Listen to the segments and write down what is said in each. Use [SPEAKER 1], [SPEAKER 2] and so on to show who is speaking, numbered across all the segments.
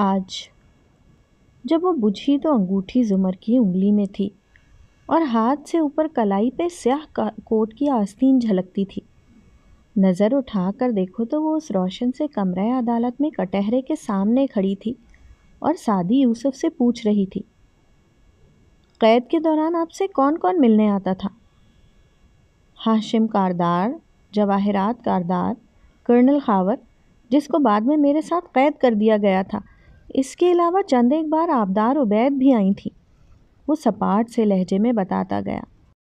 [SPEAKER 1] आज जब वो बुझी तो अंगूठी जुमर की उंगली में थी और हाथ से ऊपर कलाई पे स्याह कोट की आस्तीन झलकती थी नज़र उठा कर देखो तो वो उस रोशन से कमरे अदालत में कटहरे के सामने खड़ी थी और सादी यूसुफ से पूछ रही थी कैद के दौरान आपसे कौन कौन मिलने आता था हाशिम कारदार जवाहरात कारदार कर्नल खावर जिसको बाद में मेरे साथ कैद कर दिया गया था इसके अलावा चंद एक बार आबदार उबैद भी आई थी वो सपाट से लहजे में बताता गया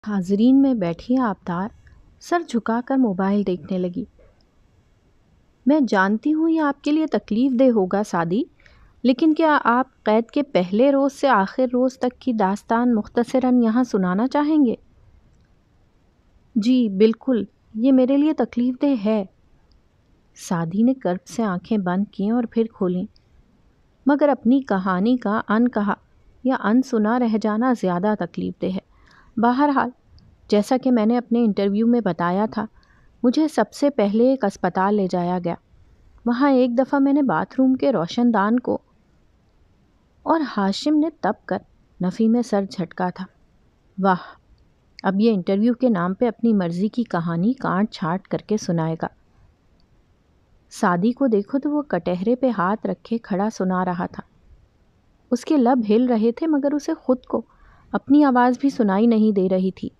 [SPEAKER 1] हाजरीन में बैठी आबदार सर झुकाकर मोबाइल देखने लगी मैं जानती हूँ ये आपके लिए तकलीफ़ दे होगा सादी लेकिन क्या आप कैद के पहले रोज़ से आखिर रोज़ तक की दास्तान मुख्तसरा यहाँ सुनाना चाहेंगे जी बिल्कुल ये मेरे लिए तकलीफ़ दे है सादी ने कर्ब से आंखें बंद की और फिर खोलीं मगर अपनी कहानी का अनकहा या अनसुना रह जाना ज़्यादा तकलीफ़ देह है बहरहाल जैसा कि मैंने अपने इंटरव्यू में बताया था मुझे सबसे पहले एक अस्पताल ले जाया गया वहाँ एक दफ़ा मैंने बाथरूम के रोशनदान को और हाशिम ने तप कर नफ़ी में सर झटका था वाह अब ये इंटरव्यू के नाम पे अपनी मर्ज़ी की कहानी काट छाट करके सुनाएगा सादी को देखो तो वो कटहरे पे हाथ रखे खड़ा सुना रहा था उसके लब हिल रहे थे मगर उसे खुद को अपनी आवाज़ भी सुनाई नहीं दे रही थी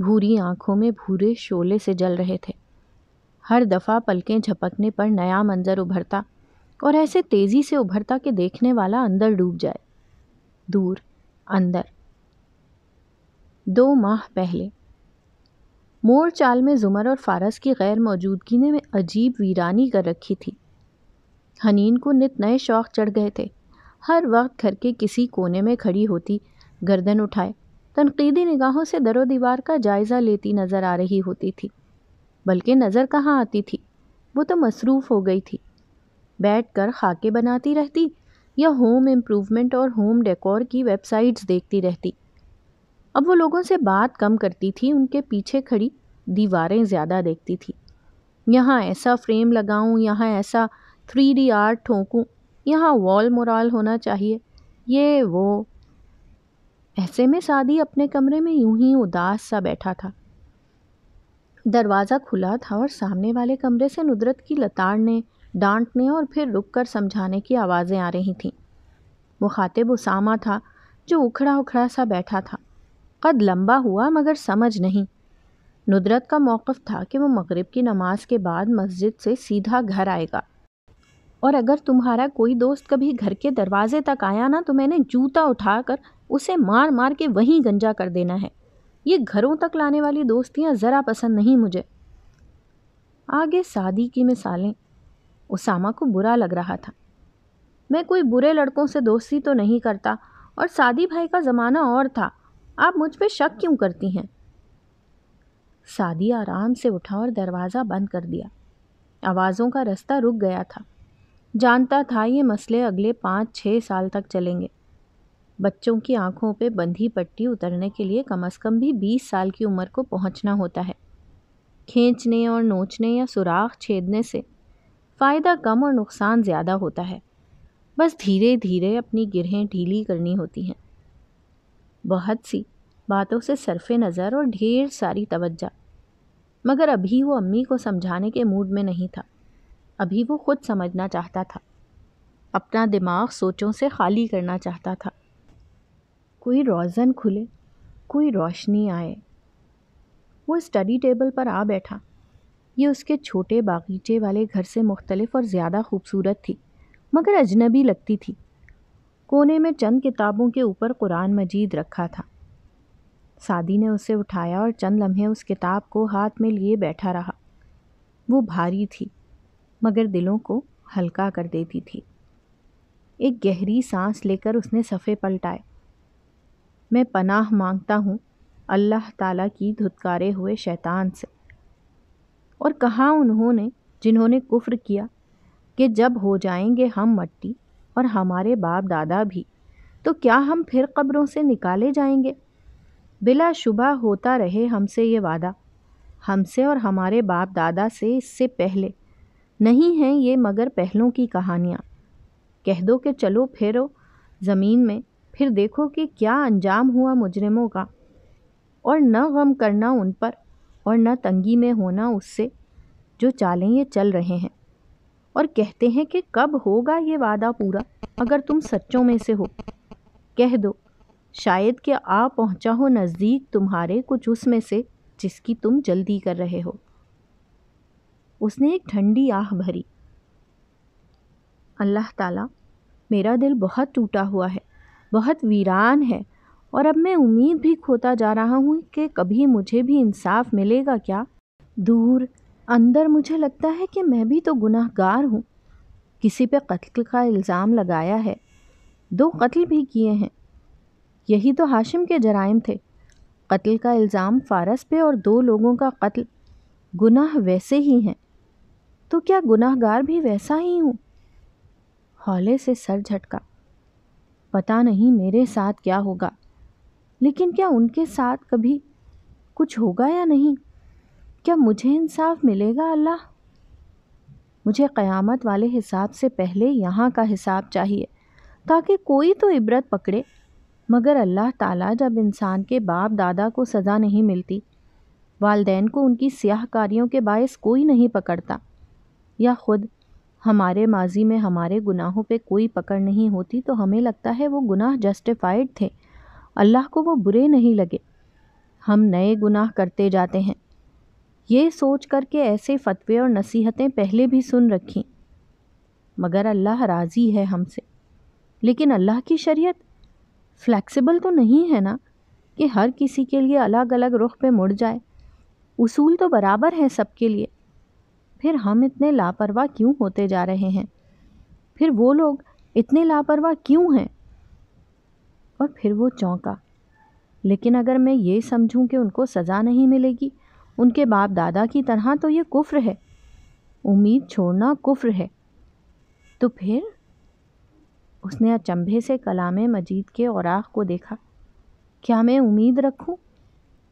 [SPEAKER 1] भूरी आंखों में भूरे शोले से जल रहे थे हर दफ़ा पलकें झपकने पर नया मंजर उभरता और ऐसे तेज़ी से उभरता कि देखने वाला अंदर डूब जाए दूर अंदर दो माह पहले मोर चाल में जुमर और फारस की गैर मौजूदगी ने अजीब वीरानी कर रखी थी हनीन को नित नए शौक चढ़ गए थे हर वक्त घर के किसी कोने में खड़ी होती गर्दन उठाए तनकीदी निगाहों से दरो दीवार का जायज़ा लेती नज़र आ रही होती थी बल्कि नज़र कहाँ आती थी वो तो मसरूफ़ हो गई थी बैठ कर खाके बनाती रहती या होम इम्प्रूवमेंट और होम डेकोर की वेबसाइट्स देखती रहती अब वो लोगों से बात कम करती थी उनके पीछे खड़ी दीवारें ज़्यादा देखती थी यहाँ ऐसा फ्रेम लगाऊं यहाँ ऐसा थ्री डी आर्ट ठोंकूँ यहाँ वॉल मोराल होना चाहिए ये वो ऐसे में सादी अपने कमरे में यूं ही उदास सा बैठा था दरवाज़ा खुला था और सामने वाले कमरे से नुदरत की लताड़ने डांटने और फिर रुककर समझाने की आवाज़ें आ रही थीं मुखातिब उसामा था जो उखड़ा उखड़ा सा बैठा था कद लंबा हुआ मगर समझ नहीं नुदरत का मौक़ था कि वह मगरिब की नमाज़ के बाद मस्जिद से सीधा घर आएगा और अगर तुम्हारा कोई दोस्त कभी घर के दरवाजे तक आया ना तो मैंने जूता उठाकर उसे मार मार के वहीं गंजा कर देना है ये घरों तक लाने वाली दोस्तियाँ ज़रा पसंद नहीं मुझे आगे शादी की मिसालें उसामा को बुरा लग रहा था मैं कोई बुरे लड़कों से दोस्ती तो नहीं करता और सादी भाई का ज़माना और था आप मुझ पर शक क्यों करती हैं सादी आराम से उठा और दरवाज़ा बंद कर दिया आवाज़ों का रास्ता रुक गया था जानता था ये मसले अगले पाँच छः साल तक चलेंगे बच्चों की आंखों पे बंधी पट्टी उतरने के लिए कम अज़ कम भी बीस साल की उम्र को पहुंचना होता है खींचने और नोचने या सुराख छेदने से फ़ायदा कम और नुकसान ज़्यादा होता है बस धीरे धीरे अपनी गिरहें ढीली करनी होती हैं बहुत सी बातों से सरफ नज़र और ढेर सारी तवज्जा मगर अभी वो अम्मी को समझाने के मूड में नहीं था अभी वो खुद समझना चाहता था अपना दिमाग सोचों से खाली करना चाहता था कोई रोज़न खुले कोई रोशनी आए वो स्टडी टेबल पर आ बैठा ये उसके छोटे बागीचे वाले घर से मुख्तलिफ और ज़्यादा खूबसूरत थी मगर अजनबी लगती थी कोने में चंद किताबों के ऊपर कुरान मजीद रखा था सादी ने उसे उठाया और चंद लम्हे उस किताब को हाथ में लिए बैठा रहा वो भारी थी मगर दिलों को हल्का कर देती थी एक गहरी सांस लेकर उसने सफ़े पलटाए मैं पनाह मांगता हूँ अल्लाह ताला की धुतकारे हुए शैतान से और कहा उन्होंने जिन्होंने कुफ्र किया कि जब हो जाएंगे हम मट्टी और हमारे बाप दादा भी तो क्या हम फिर कब्रों से निकाले जाएंगे बिला शुबा होता रहे हमसे ये वादा हमसे और हमारे बाप दादा से इससे पहले नहीं हैं ये मगर पहलों की कहानियाँ कह दो कि चलो फेरो ज़मीन में फिर देखो कि क्या अंजाम हुआ मुजरमों का और न गम करना उन पर और न तंगी में होना उससे जो चालें ये चल रहे हैं और कहते हैं कि कब होगा ये वादा पूरा अगर तुम सच्चों में से हो कह दो शायद कि आ पहुंचा हो नज़दीक तुम्हारे कुछ उसमें से जिसकी तुम जल्दी कर रहे हो उसने एक ठंडी आह भरी अल्लाह ताला मेरा दिल बहुत टूटा हुआ है बहुत वीरान है और अब मैं उम्मीद भी खोता जा रहा हूँ कि कभी मुझे भी इंसाफ मिलेगा क्या दूर अंदर मुझे लगता है कि मैं भी तो गुनाहगार हूँ किसी पे कत्ल का इल्ज़ाम लगाया है दो कत्ल भी किए हैं यही तो हाशिम के जराइम थे कत्ल का इल्ज़ाम फारस पे और दो लोगों का कत्ल गुनाह वैसे ही हैं तो क्या गुनाहगार भी वैसा ही हूँ हौले से सर झटका पता नहीं मेरे साथ क्या होगा लेकिन क्या उनके साथ कभी कुछ होगा या नहीं क्या मुझे इंसाफ मिलेगा अल्लाह मुझे क़यामत वाले हिसाब से पहले यहाँ का हिसाब चाहिए ताकि कोई तो इबरत पकड़े मगर अल्लाह ताला जब इंसान के बाप दादा को सज़ा नहीं मिलती वालदेन को उनकी स्याह के बायस कोई नहीं पकड़ता या ख़ुद हमारे माजी में हमारे गुनाहों पे कोई पकड़ नहीं होती तो हमें लगता है वो गुनाह जस्टिफाइड थे अल्लाह को वो बुरे नहीं लगे हम नए गुनाह करते जाते हैं ये सोच कर के ऐसे फतवे और नसीहतें पहले भी सुन रखी मगर अल्लाह राज़ी है हमसे लेकिन अल्लाह की शरीयत फ्लैक्सिबल तो नहीं है ना कि हर किसी के लिए अलग अलग रुख पे मुड़ जाए उसूल तो बराबर हैं सबके लिए फिर हम इतने लापरवाह क्यों होते जा रहे हैं फिर वो लोग इतने लापरवाह क्यों हैं और फिर वो चौंका लेकिन अगर मैं ये समझूं कि उनको सज़ा नहीं मिलेगी उनके बाप दादा की तरह तो ये कुफ्र है उम्मीद छोड़ना कुफ्र है तो फिर उसने अचंभे से कलाम मजीद के औराख को देखा क्या मैं उम्मीद रखूं?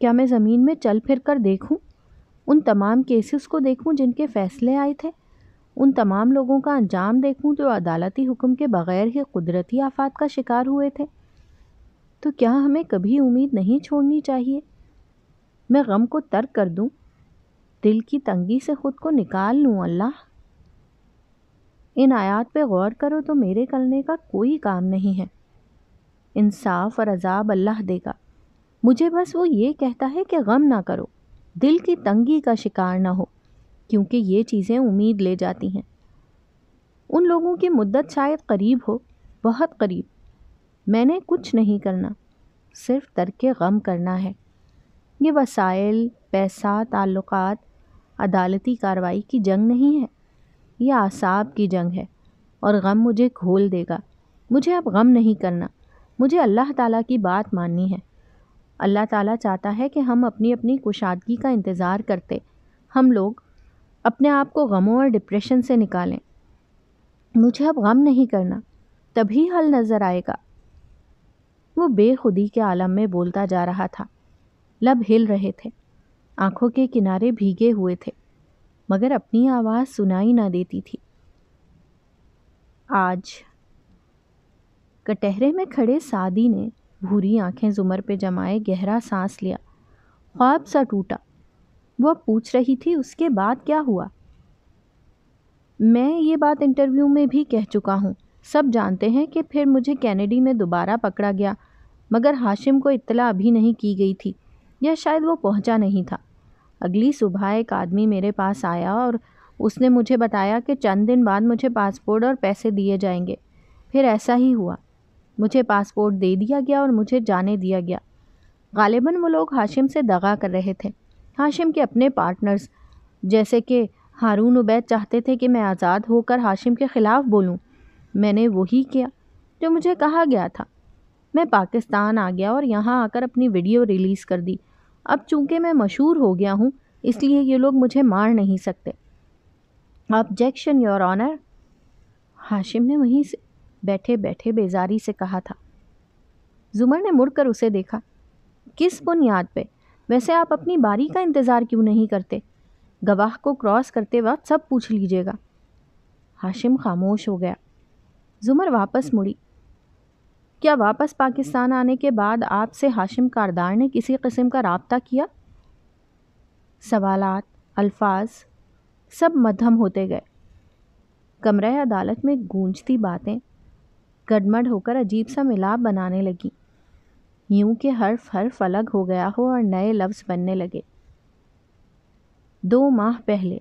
[SPEAKER 1] क्या मैं ज़मीन में चल फिर कर देखूँ उन तमाम केसेस को देखूं जिनके फ़ैसले आए थे उन तमाम लोगों का अंजाम देखूं जो अदालती हुक्म के बग़ैर ही कुदरती आफात का शिकार हुए थे तो क्या हमें कभी उम्मीद नहीं छोड़नी चाहिए मैं गम को तर्क कर दूँ दिल की तंगी से ख़ुद को निकाल लूँ अल्लाह इन आयात पे गौर करो तो मेरे करने का कोई काम नहीं है इंसाफ और अजाब अल्लाह देगा मुझे बस वो ये कहता है कि गम ना करो दिल की तंगी का शिकार ना हो क्योंकि ये चीज़ें उम्मीद ले जाती हैं उन लोगों की मुद्दत शायद करीब हो बहुत करीब मैंने कुछ नहीं करना सिर्फ तरक गम करना है ये वसाइल पैसा ताल्लुकात अदालती कार्रवाई की जंग नहीं है ये आसाब की जंग है और गम मुझे घोल देगा मुझे अब गम नहीं करना मुझे अल्लाह ताला की बात माननी है अल्लाह ताला चाहता है कि हम अपनी अपनी कुशादगी का इंतज़ार करते हम लोग अपने आप को गमों और डिप्रेशन से निकालें मुझे अब गम नहीं करना तभी हल नज़र आएगा वो बेखुदी के आलम में बोलता जा रहा था लब हिल रहे थे आंखों के किनारे भीगे हुए थे मगर अपनी आवाज़ सुनाई ना देती थी आज कटहरे में खड़े सादी ने भूरी आंखें जुमर पे जमाए गहरा सांस लिया ख्वाब सा टूटा वह पूछ रही थी उसके बाद क्या हुआ मैं ये बात इंटरव्यू में भी कह चुका हूँ सब जानते हैं कि फिर मुझे कैनेडी में दोबारा पकड़ा गया मगर हाशिम को इतला अभी नहीं की गई थी या शायद वो पहुँचा नहीं था अगली सुबह एक आदमी मेरे पास आया और उसने मुझे बताया कि चंद दिन बाद मुझे पासपोर्ट और पैसे दिए जाएंगे फिर ऐसा ही हुआ मुझे पासपोर्ट दे दिया गया और मुझे जाने दिया गया गालिबा वो लोग हाशिम से दगा कर रहे थे हाशिम के अपने पार्टनर्स जैसे कि हारून उबैद चाहते थे कि मैं आज़ाद होकर हाशिम के ख़िलाफ़ बोलूं। मैंने वही किया जो मुझे कहा गया था मैं पाकिस्तान आ गया और यहाँ आकर अपनी वीडियो रिलीज़ कर दी अब चूंकि मैं मशहूर हो गया हूँ इसलिए ये लोग मुझे मार नहीं सकते ऑब्जेक्शन योर ऑनर हाशिम ने वहीं से बैठे बैठे बेजारी से कहा था जुमर ने मुड़कर उसे देखा किस बुनियाद पे वैसे आप अपनी बारी का इंतज़ार क्यों नहीं करते गवाह को क्रॉस करते वक्त सब पूछ लीजिएगा हाशिम खामोश हो गया जुमर वापस मुड़ी क्या वापस पाकिस्तान आने के बाद आपसे हाशिम कारदार ने किसी कस्म का रबता किया सवालात अल्फाज सब मधम होते गए कमरे अदालत में गूंजती बातें गडमड होकर अजीब सा मिलाप बनाने लगी यूं कि हर्फ हर्फ अलग हो गया हो और नए लफ्ज़ बनने लगे दो माह पहले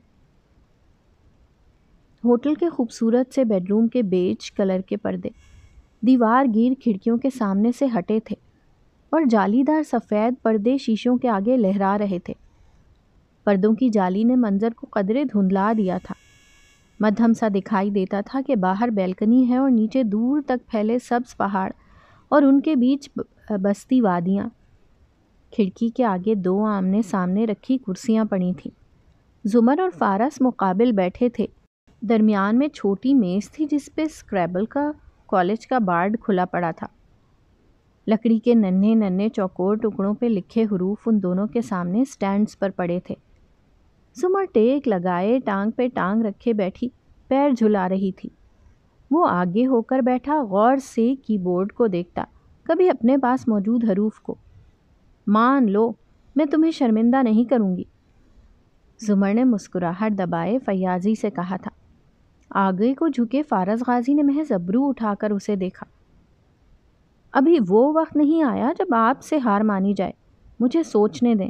[SPEAKER 1] होटल के खूबसूरत से बेडरूम के बेज कलर के पर्दे दीवार गिर खिड़कियों के सामने से हटे थे और जालीदार सफ़ेद पर्दे शीशों के आगे लहरा रहे थे पर्दों की जाली ने मंज़र को कदरे धुंधला दिया था मध्यम सा दिखाई देता था कि बाहर बैल्कनी है और नीचे दूर तक फैले सब्ज पहाड़ और उनके बीच बस्ती वादियाँ खिड़की के आगे दो आमने सामने रखी कुर्सियाँ पड़ी थीं जुमर और फारस मुकाबिल बैठे थे दरमियान में छोटी मेज़ थी जिस पे स्क्रैबल का कॉलेज का बार्ड खुला पड़ा था लकड़ी के नन्हे नन्हे चौकोर टुकड़ों पे लिखे हरूफ उन दोनों के सामने स्टैंड्स पर पड़े थे सुमर टेक लगाए टांग पे टांग रखे बैठी पैर झुला रही थी वो आगे होकर बैठा गौर से कीबोर्ड को देखता कभी अपने पास मौजूद हरूफ को मान लो मैं तुम्हें शर्मिंदा नहीं करूँगी जुमर ने मुस्कुराहट दबाए फयाजी से कहा था आगे को झुके फारस गाजी ने महज अबरू उठाकर उसे देखा अभी वो वक्त नहीं आया जब आपसे हार मानी जाए मुझे सोचने दें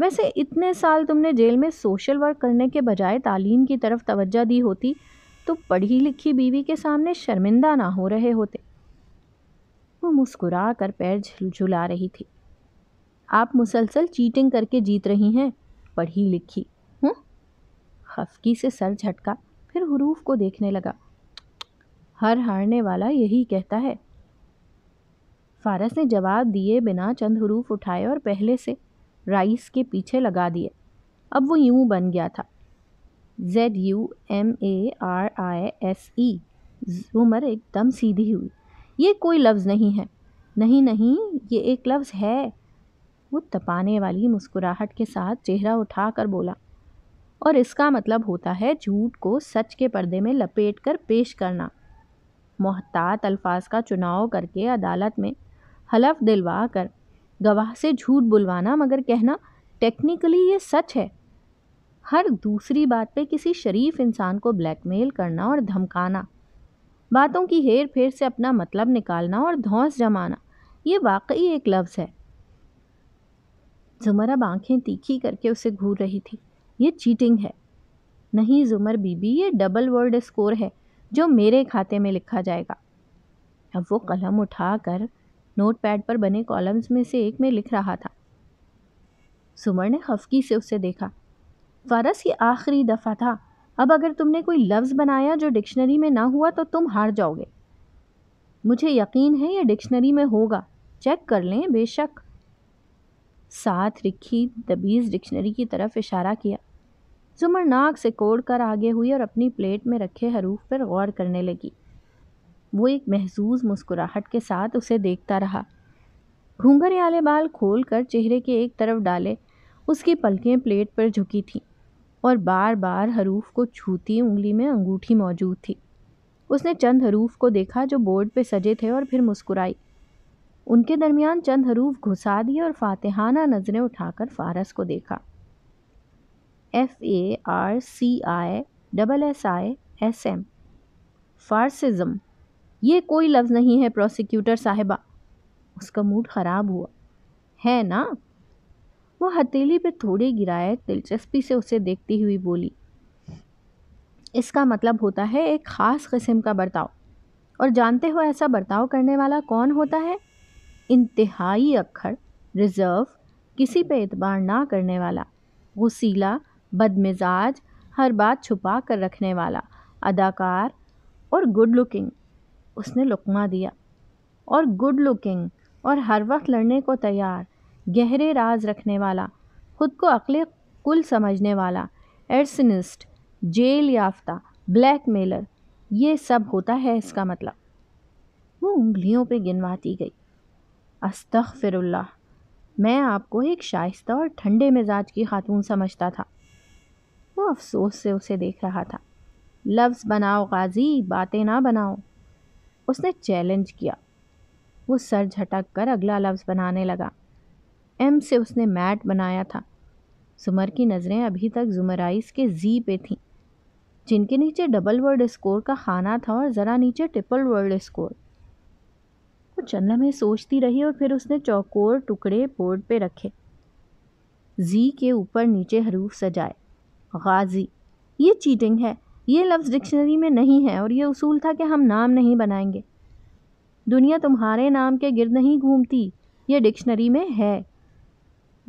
[SPEAKER 1] वैसे इतने साल तुमने जेल में सोशल वर्क करने के बजाय तालीम की तरफ तवज्जा दी होती तो पढ़ी लिखी बीवी के सामने शर्मिंदा ना हो रहे होते वो मुस्कुरा कर पैर झुला रही थी आप मुसलसल चीटिंग करके जीत रही हैं पढ़ी लिखी खफकी से सर झटका फिर हरूफ को देखने लगा हर हारने वाला यही कहता है फारस ने जवाब दिए बिना चंद हरूफ उठाए और पहले से राइस के पीछे लगा दिए अब वो यूं बन गया था Z U M A R I S E उमर एकदम सीधी हुई ये कोई लफ्ज़ नहीं है नहीं नहीं ये एक लफ्ज़ है वो तपाने वाली मुस्कुराहट के साथ चेहरा उठाकर बोला और इसका मतलब होता है झूठ को सच के पर्दे में लपेट कर पेश करना मोहतात अल्फाज का चुनाव करके अदालत में हलफ दिलवा कर गवाह से झूठ बुलवाना मगर कहना टेक्निकली ये सच है हर दूसरी बात पे किसी शरीफ इंसान को ब्लैकमेल करना और धमकाना बातों की हेर फेर से अपना मतलब निकालना और धौंस जमाना ये वाकई एक लफ्ज़ है जुमरब आँखें तीखी करके उसे घूर रही थी ये चीटिंग है नहीं जुमर बीबी ये डबल वर्ल्ड स्कोर है जो मेरे खाते में लिखा जाएगा अब वो कलम उठाकर नोटपैड पर बने कॉलम्स में से एक में लिख रहा था सुमर ने खफकी से उसे देखा फारस ये आखिरी दफ़ा था अब अगर तुमने कोई लफ्ज़ बनाया जो डिक्शनरी में ना हुआ तो तुम हार जाओगे मुझे यकीन है ये डिक्शनरी में होगा चेक कर लें बेशक साथ रिखी दबीज़ डिक्शनरी की तरफ इशारा किया जुमर नाक से कोड़ कर आगे हुई और अपनी प्लेट में रखे हरूफ पर गौर करने लगी वो एक महसूस मुस्कुराहट के साथ उसे देखता रहा घूंघरे वाले बाल खोल कर चेहरे के एक तरफ डाले उसकी पलकें प्लेट पर झुकी थीं और बार बार हरूफ को छूती उंगली में अंगूठी मौजूद थी उसने चंद हरूफ को देखा जो बोर्ड पे सजे थे और फिर मुस्कुराई उनके दरमियान चंद हरूफ घुसा दिए और फातेहाना नज़रें उठाकर फारस को देखा F A R C I double S I S M farcissism ये कोई लफ्ज़ नहीं है प्रोसिक्यूटर साहिबा उसका मूड ख़राब हुआ है ना वो हथेली पे थोड़े गिराए दिलचस्पी से उसे देखती हुई बोली इसका मतलब होता है एक ख़ास कस्म का बर्ताव और जानते हो ऐसा बर्ताव करने वाला कौन होता है इंतहाई अक्खड़ रिज़र्व किसी पे एतबार ना करने वाला गसीला बदमिजाज हर बात छुपा कर रखने वाला अदाकार और गुड लुकिंग उसने लुकमा दिया और गुड लुकिंग और हर वक्त लड़ने को तैयार गहरे राज रखने वाला खुद को अकल कुल समझने वाला एडसनिस्ट जेल याफ्ता ब्लैक मेलर ये सब होता है इसका मतलब वो उंगलियों पे गिनवाती गई अस्तख मैं आपको एक शाइस्ता और ठंडे मिजाज की खातून समझता था वो अफसोस से उसे देख रहा था लफ्ज़ बनाओ गाजी बातें ना बनाओ उसने चैलेंज किया वो सर झटक कर अगला लफ्ज़ बनाने लगा एम से उसने मैट बनाया था जुमर की नज़रें अभी तक जुमराइस के जी पे थीं जिनके नीचे डबल वर्ड स्कोर का खाना था और ज़रा नीचे ट्रिपल वर्ल्ड स्कोर वो चंद में सोचती रही और फिर उसने चौकोर टुकड़े बोर्ड पे रखे जी के ऊपर नीचे हरूफ सजाए गाज़ी ये चीटिंग है ये लफ्ज़ डिक्शनरी में नहीं है और ये उसूल था कि हम नाम नहीं बनाएंगे दुनिया तुम्हारे नाम के गिरद नहीं घूमती ये डिक्शनरी में है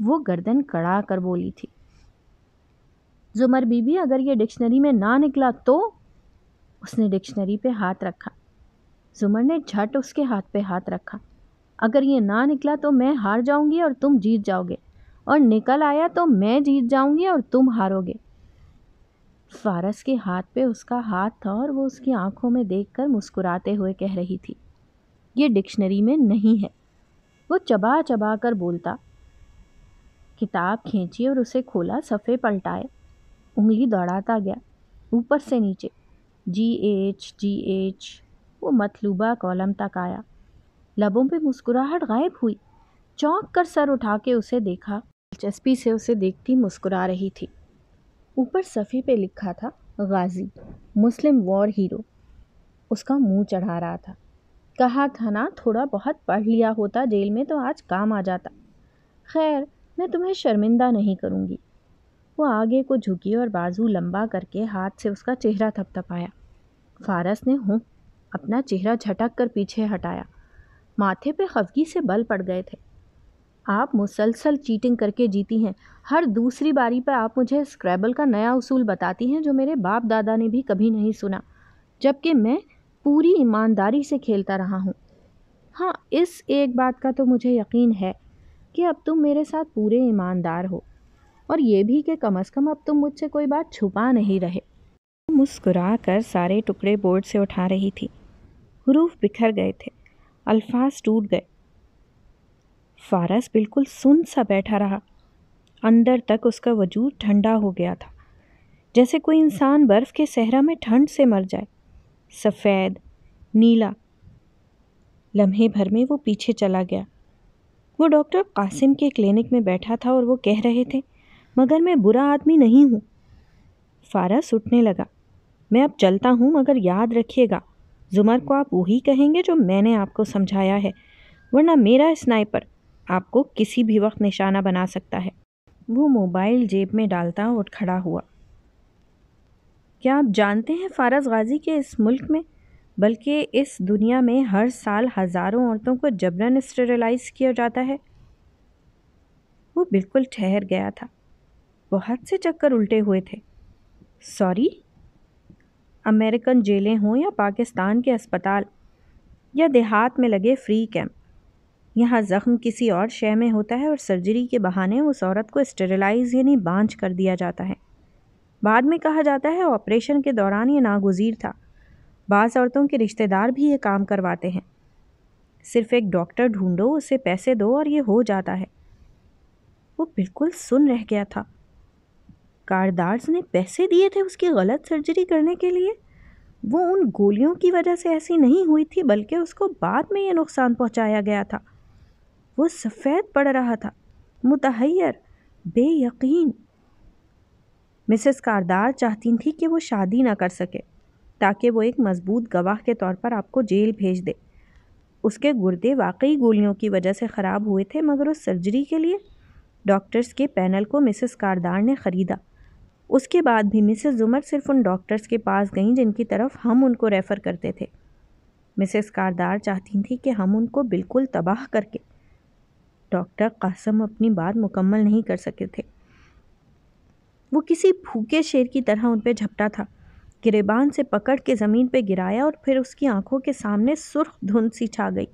[SPEAKER 1] वो गर्दन कड़ा कर बोली थी जुमर बीबी अगर ये डिक्शनरी में ना निकला तो उसने डिक्शनरी पे हाथ रखा जुमर ने झट उसके हाथ पे हाथ रखा अगर ये ना निकला तो मैं हार जाऊंगी और तुम जीत जाओगे और निकल आया तो मैं जीत जाऊंगी और तुम हारोगे फारस के हाथ पे उसका हाथ था और वो उसकी आंखों में देखकर मुस्कुराते हुए कह रही थी ये डिक्शनरी में नहीं है वो चबा चबा कर बोलता किताब खींची और उसे खोला सफ़े पलटाए उंगली दौड़ाता गया ऊपर से नीचे जी एच जी एच वो मतलूबा कॉलम तक आया लबों पे मुस्कुराहट गायब हुई चौंक कर सर उठा के उसे देखा दिलचस्पी से उसे देखती मुस्कुरा रही थी ऊपर सफ़ी पे लिखा था गाजी मुस्लिम वॉर हीरो उसका मुंह चढ़ा रहा था कहा था ना थोड़ा बहुत पढ़ लिया होता जेल में तो आज काम आ जाता खैर मैं तुम्हें शर्मिंदा नहीं करूँगी वो आगे को झुकी और बाजू लंबा करके हाथ से उसका चेहरा थपथपाया फारस ने हूँ अपना चेहरा झटक कर पीछे हटाया माथे पे खफगी से बल पड़ गए थे आप मुसलसल चीटिंग करके जीती हैं हर दूसरी बारी पर आप मुझे स्क्रैबल का नया उसूल बताती हैं जो मेरे बाप दादा ने भी कभी नहीं सुना जबकि मैं पूरी ईमानदारी से खेलता रहा हूँ हाँ इस एक बात का तो मुझे यकीन है कि अब तुम मेरे साथ पूरे ईमानदार हो और ये भी कि कम अज़ कम अब तुम मुझसे कोई बात छुपा नहीं रहे मुस्कुरा कर सारे टुकड़े बोर्ड से उठा रही थी हरूफ बिखर गए थे अल्फाज टूट गए फारस बिल्कुल सुन सा बैठा रहा अंदर तक उसका वजूद ठंडा हो गया था जैसे कोई इंसान बर्फ़ के सहरा में ठंड से मर जाए सफ़ेद नीला लम्हे भर में वो पीछे चला गया वो डॉक्टर कासिम के क्लिनिक में बैठा था और वो कह रहे थे मगर मैं बुरा आदमी नहीं हूँ फारस उठने लगा मैं अब चलता हूँ मगर याद रखिएगा जुमर को आप वही कहेंगे जो मैंने आपको समझाया है वरना मेरा स्नाइपर आपको किसी भी वक्त निशाना बना सकता है वो मोबाइल जेब में डालता उठ खड़ा हुआ क्या आप जानते हैं फारस गाजी के इस मुल्क में बल्कि इस दुनिया में हर साल हज़ारों औरतों को जबरन स्टेरलाइज किया जाता है वो बिल्कुल ठहर गया था बहुत से चक्कर उल्टे हुए थे सॉरी अमेरिकन जेलें हों या पाकिस्तान के अस्पताल या देहात में लगे फ्री कैंप यहाँ ज़ख्म किसी और शय में होता है और सर्जरी के बहाने उस औरत को स्टेरलाइज यानी बांझ कर दिया जाता है बाद में कहा जाता है ऑपरेशन के दौरान ये नागुजीर था बास औरतों के रिश्तेदार भी ये काम करवाते हैं सिर्फ एक डॉक्टर ढूंढो उसे पैसे दो और ये हो जाता है वो बिल्कुल सुन रह गया था कारदार्स ने पैसे दिए थे उसकी गलत सर्जरी करने के लिए वो उन गोलियों की वजह से ऐसी नहीं हुई थी बल्कि उसको बाद में ये नुकसान पहुंचाया गया था वो सफ़ेद पड़ रहा था मुतहैर बेयकीन मिसेस कारदार चाहती थी कि वो शादी ना कर सके ताकि वो एक मजबूत गवाह के तौर पर आपको जेल भेज दे उसके गुर्दे वाकई गोलियों की वजह से ख़राब हुए थे मगर उस सर्जरी के लिए डॉक्टर्स के पैनल को मिसेस कारदार ने ख़रीदा उसके बाद भी मिसेस जुमर सिर्फ उन डॉक्टर्स के पास गईं जिनकी तरफ हम उनको रेफ़र करते थे मिसेस कारदार चाहती थी कि हम उनको बिल्कुल तबाह करके डॉक्टर कासम अपनी बात मुकम्मल नहीं कर सके थे वो किसी भूखे शेर की तरह उन पर झपटा था गिरेबान से पकड़ के ज़मीन पर गिराया और फिर उसकी आंखों के सामने सुर्ख धुंध सी छा गई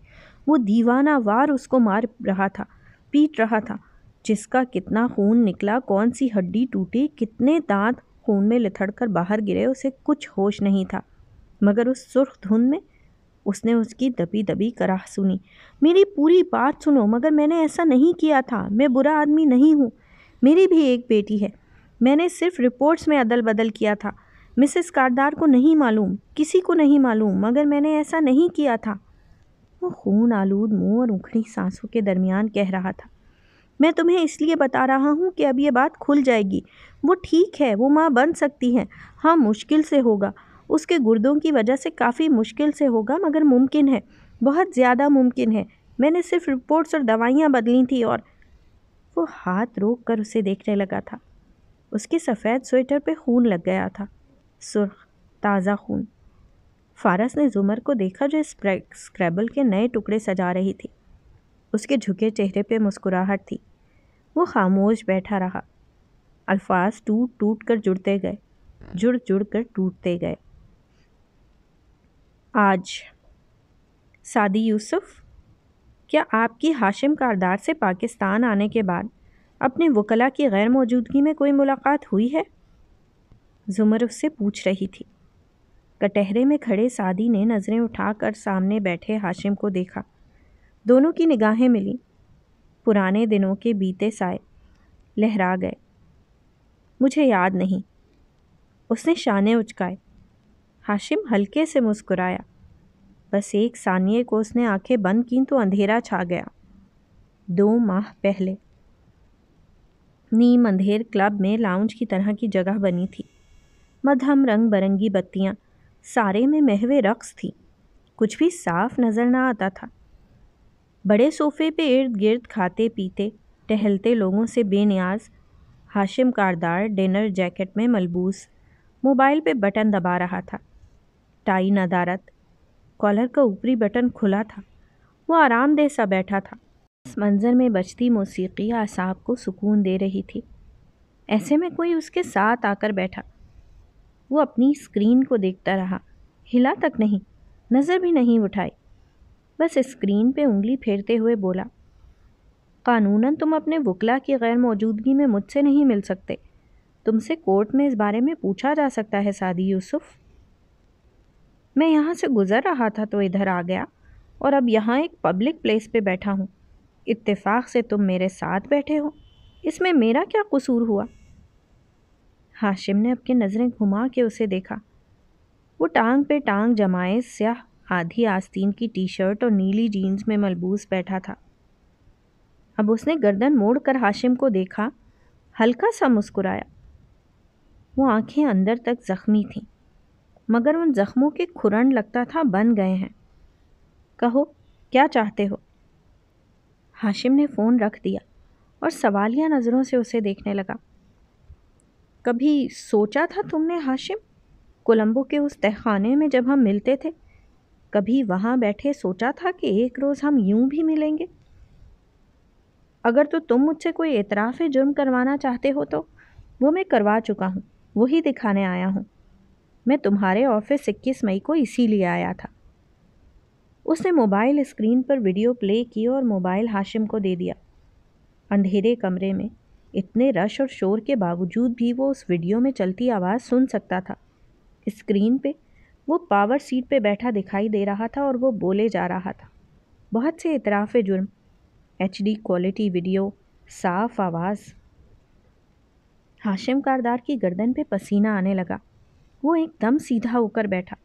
[SPEAKER 1] वो दीवाना वार उसको मार रहा था पीट रहा था जिसका कितना खून निकला कौन सी हड्डी टूटी कितने दांत खून में लिथड़ कर बाहर गिरे उसे कुछ होश नहीं था मगर उस सुर्ख धुंध में उसने उसकी दबी दबी कराह सुनी मेरी पूरी बात सुनो मगर मैंने ऐसा नहीं किया था मैं बुरा आदमी नहीं हूँ मेरी भी एक बेटी है मैंने सिर्फ रिपोर्ट्स में अदल बदल किया था मिसेस कारदार को नहीं मालूम किसी को नहीं मालूम मगर मैंने ऐसा नहीं किया था वो खून आलूद मुंह और उखड़ी सांसों के दरमियान कह रहा था मैं तुम्हें इसलिए बता रहा हूँ कि अब ये बात खुल जाएगी वो ठीक है वो माँ बन सकती हैं हाँ मुश्किल से होगा उसके गुर्दों की वजह से काफ़ी मुश्किल से होगा मगर मुमकिन है बहुत ज़्यादा मुमकिन है मैंने सिर्फ रिपोर्ट्स और दवाइयाँ बदली थी और वो हाथ रोक कर उसे देखने लगा था उसके सफ़ेद स्वेटर पे खून लग गया था सुर्ख ताज़ा खून फारस ने जुमर को देखा जो स्क्रैबल के नए टुकड़े सजा रही थी उसके झुके चेहरे पे मुस्कुराहट थी वो खामोश बैठा रहा अल्फाज टूट टूट कर जुड़ते गए जुड़ जुड़ कर टूटते गए आज सादी यूसुफ़ क्या आपकी हाशिम कारदार से पाकिस्तान आने के बाद अपने वकला की गैर मौजूदगी में कोई मुलाकात हुई है जुमर उससे पूछ रही थी कटहरे में खड़े सादी ने नज़रें उठाकर सामने बैठे हाशिम को देखा दोनों की निगाहें मिली पुराने दिनों के बीते साए लहरा गए मुझे याद नहीं उसने शाने उचकाए हाशिम हल्के से मुस्कुराया बस एक सानिए को उसने आंखें बंद की तो अंधेरा छा गया दो माह पहले नीम अंधेर क्लब में लाउंज की तरह की जगह बनी थी मध्यम रंग बरंगी बत्तियाँ सारे में महवे रक्स थी कुछ भी साफ नज़र ना आता था बड़े सोफ़े पे इर्द गिर्द खाते पीते टहलते लोगों से बेनियाज हाशिम कारदार डिनर जैकेट में मलबूस मोबाइल पे बटन दबा रहा था टाई नदारत कॉलर का ऊपरी बटन खुला था वो आरामदेह सा बैठा था इस मंज़र में बचती मौसीकी आसाब को सुकून दे रही थी ऐसे में कोई उसके साथ आकर बैठा वो अपनी स्क्रीन को देखता रहा हिला तक नहीं नज़र भी नहीं उठाई बस स्क्रीन पे उंगली फेरते हुए बोला कानूनन तुम अपने वकला की गैर मौजूदगी में मुझसे नहीं मिल सकते तुमसे कोर्ट में इस बारे में पूछा जा सकता है सादी यूसुफ़ मैं यहाँ से गुज़र रहा था तो इधर आ गया और अब यहाँ एक पब्लिक प्लेस पे बैठा हूँ इत्तेफाक से तुम मेरे साथ बैठे हो इसमें मेरा क्या कसूर हुआ हाशिम ने अपनी नज़रें घुमा के उसे देखा वो टांग पे टांग जमाए स्याह आधी आस्तीन की टी शर्ट और नीली जीन्स में मलबूस बैठा था अब उसने गर्दन मोड़ कर हाशिम को देखा हल्का सा मुस्कुराया वो आंखें अंदर तक ज़ख्मी थीं मगर उन जख्मों के खुरन लगता था बन गए हैं कहो क्या चाहते हो हाशिम ने फ़ोन रख दिया और सवालिया नज़रों से उसे देखने लगा कभी सोचा था तुमने हाशिम कोलंबो के उस तहखाने में जब हम मिलते थे कभी वहाँ बैठे सोचा था कि एक रोज़ हम यूं भी मिलेंगे अगर तो तुम मुझसे कोई एतराफ़ जुर्म करवाना चाहते हो तो वो मैं करवा चुका हूँ वही दिखाने आया हूँ मैं तुम्हारे ऑफिस इक्कीस मई को इसीलिए आया था उसने मोबाइल स्क्रीन पर वीडियो प्ले की और मोबाइल हाशिम को दे दिया अंधेरे कमरे में इतने रश और शोर के बावजूद भी वो उस वीडियो में चलती आवाज़ सुन सकता था स्क्रीन पे वो पावर सीट पे बैठा दिखाई दे रहा था और वो बोले जा रहा था बहुत से इतराफ़ जुर्म एच क्वालिटी वीडियो साफ आवाज़ हाशिम कारदार की गर्दन पे पसीना आने लगा वो एकदम सीधा होकर बैठा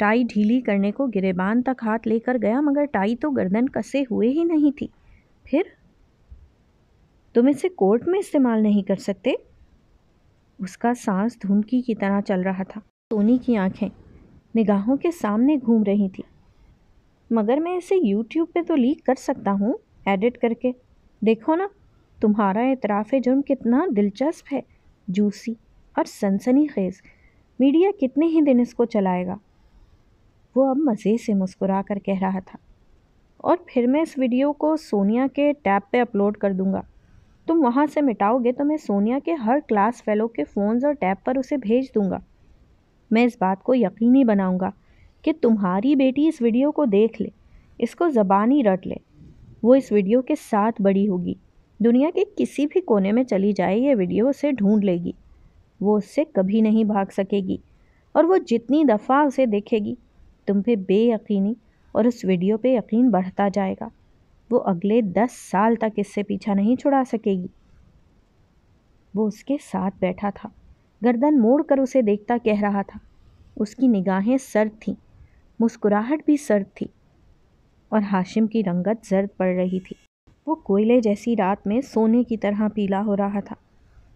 [SPEAKER 1] टाई ढीली करने को गिरेबान तक हाथ लेकर गया मगर टाई तो गर्दन कसे हुए ही नहीं थी फिर तुम इसे कोर्ट में इस्तेमाल नहीं कर सकते उसका सांस धुमकी की तरह चल रहा था सोनी की आंखें निगाहों के सामने घूम रही थी मगर मैं इसे यूट्यूब पे तो लीक कर सकता हूँ एडिट करके देखो ना तुम्हारा एतराफ़ जुर्म कितना दिलचस्प है जूसी और सनसनी खेज़ मीडिया कितने ही दिन इसको चलाएगा वो अब मज़े से मुस्कुरा कर कह रहा था और फिर मैं इस वीडियो को सोनिया के टैब पे अपलोड कर दूंगा तुम वहाँ से मिटाओगे तो मैं सोनिया के हर क्लास फेलो के फ़ोन्स और टैब पर उसे भेज दूंगा मैं इस बात को यकीनी बनाऊंगा कि तुम्हारी बेटी इस वीडियो को देख ले इसको ज़बानी रट ले वो इस वीडियो के साथ बड़ी होगी दुनिया के किसी भी कोने में चली जाए ये वीडियो उसे ढूंढ लेगी वो उससे कभी नहीं भाग सकेगी और वो जितनी दफ़ा उसे देखेगी तुम पे बेयकीनी और उस वीडियो पे यकीन बढ़ता जाएगा वो अगले दस साल तक इससे पीछा नहीं छुड़ा सकेगी वो उसके साथ बैठा था गर्दन मोड़ कर उसे देखता कह रहा था उसकी निगाहें सर्द थीं मुस्कुराहट भी सर्द थी और हाशिम की रंगत जर्द पड़ रही थी वो कोयले जैसी रात में सोने की तरह पीला हो रहा था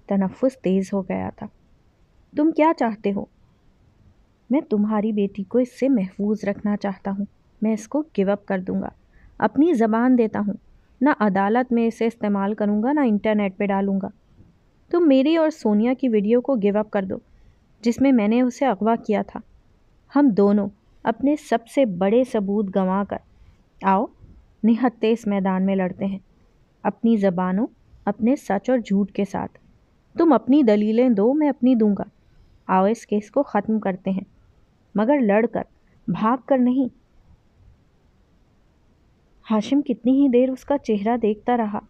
[SPEAKER 1] तनफ़ुस तेज़ हो गया था तुम क्या चाहते हो मैं तुम्हारी बेटी को इससे महफूज रखना चाहता हूँ मैं इसको गिव अप कर दूँगा अपनी ज़बान देता हूँ ना अदालत में इसे इस्तेमाल करूँगा ना इंटरनेट पे डालूँगा तुम मेरी और सोनिया की वीडियो को गिव अप कर दो जिसमें मैंने उसे अगवा किया था हम दोनों अपने सबसे बड़े सबूत गंवा कर आओ निहत्ते इस मैदान में लड़ते हैं अपनी ज़बानों अपने सच और झूठ के साथ तुम अपनी दलीलें दो मैं अपनी दूंगा आओ इस केस को ख़त्म करते हैं मगर लड़कर भाग कर नहीं हाशिम कितनी ही देर उसका चेहरा देखता रहा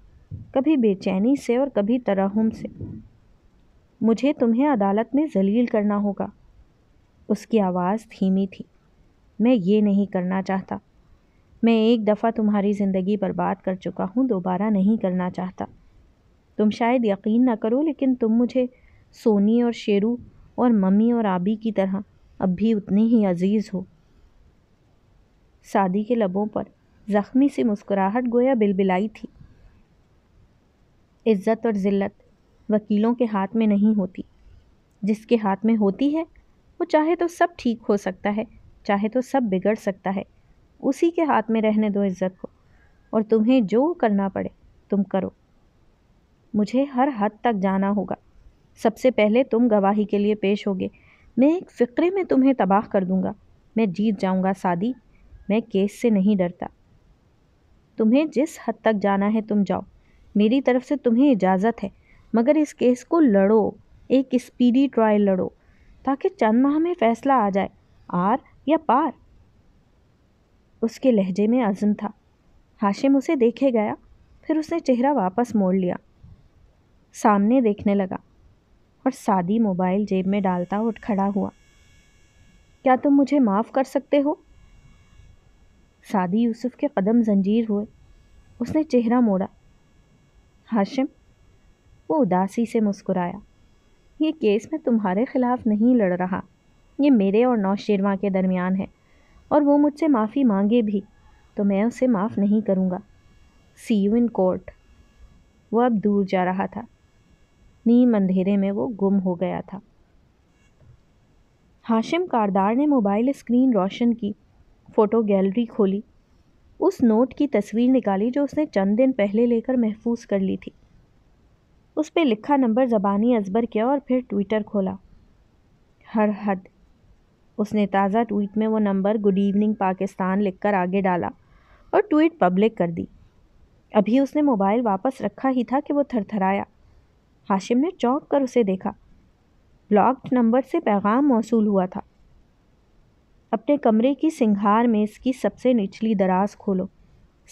[SPEAKER 1] कभी बेचैनी से और कभी तरहुम से मुझे तुम्हें अदालत में जलील करना होगा उसकी आवाज़ धीमी थी मैं ये नहीं करना चाहता मैं एक दफ़ा तुम्हारी ज़िंदगी बर्बाद कर चुका हूँ दोबारा नहीं करना चाहता तुम शायद यकीन ना करो लेकिन तुम मुझे सोनी और शेरू और मम्मी और आबी की तरह अब भी उतने ही अजीज़ हो शादी के लबों पर ज़ख्मी सी मुस्कुराहट गोया बिलबिलाई थी इज्जत और ज़िल्लत वकीलों के हाथ में नहीं होती जिसके हाथ में होती है वो चाहे तो सब ठीक हो सकता है चाहे तो सब बिगड़ सकता है उसी के हाथ में रहने दो इज्जत को और तुम्हें जो करना पड़े तुम करो मुझे हर हद तक जाना होगा सबसे पहले तुम गवाही के लिए पेश होगे मैं एक फ़िक्रे में तुम्हें तबाह कर दूंगा मैं जीत जाऊंगा सादी मैं केस से नहीं डरता तुम्हें जिस हद तक जाना है तुम जाओ मेरी तरफ से तुम्हें इजाज़त है मगर इस केस को लड़ो एक स्पीडी ट्रायल लड़ो ताकि चंद माह में फैसला आ जाए आर या पार उसके लहजे में अज़म था हाशिम उसे देखे गया फिर उसने चेहरा वापस मोड़ लिया सामने देखने लगा और सादी मोबाइल जेब में डालता उठ खड़ा हुआ क्या तुम मुझे माफ़ कर सकते हो सादी यूसुफ के कदम जंजीर हुए उसने चेहरा मोड़ा हाशिम वो उदासी से मुस्कुराया ये केस मैं तुम्हारे ख़िलाफ़ नहीं लड़ रहा ये मेरे और नौशेरवा के दरमियान है और वो मुझसे माफ़ी मांगे भी तो मैं उसे माफ़ नहीं करूँगा सी यू इन कोर्ट वो अब दूर जा रहा था नीम अंधेरे में वो गुम हो गया था हाशिम कारदार ने मोबाइल स्क्रीन रोशन की फ़ोटो गैलरी खोली उस नोट की तस्वीर निकाली जो उसने चंद दिन पहले लेकर महफूज कर ली थी उस पर लिखा नंबर ज़बानी अजबर किया और फिर ट्विटर खोला हर हद उसने ताज़ा ट्वीट में वो नंबर गुड इवनिंग पाकिस्तान लिखकर आगे डाला और ट्वीट पब्लिक कर दी अभी उसने मोबाइल वापस रखा ही था कि वो थरथराया हाशिम ने चौंक कर उसे देखा ब्लॉक्ड नंबर से पैगाम मौसू हुआ था अपने कमरे की सिंगार में इसकी सबसे निचली दराज खोलो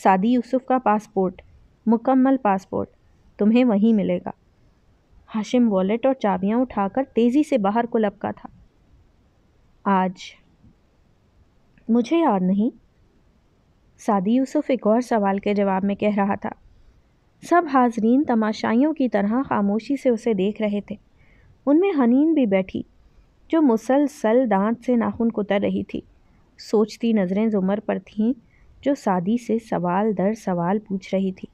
[SPEAKER 1] सादी यूसुफ का पासपोर्ट मुकम्मल पासपोर्ट तुम्हें वहीं मिलेगा हाशिम वॉलेट और चाबियां उठाकर तेज़ी से बाहर को लपका था आज मुझे याद नहीं सादी यूसुफ एक और सवाल के जवाब में कह रहा था सब हाजरीन तमाशाइयों की तरह खामोशी से उसे देख रहे थे उनमें हनीन भी बैठी जो मुसलसल दांत से नाखून कुतर रही थी सोचती नज़रें जुमर पर थीं जो सादी से सवाल दर सवाल पूछ रही थी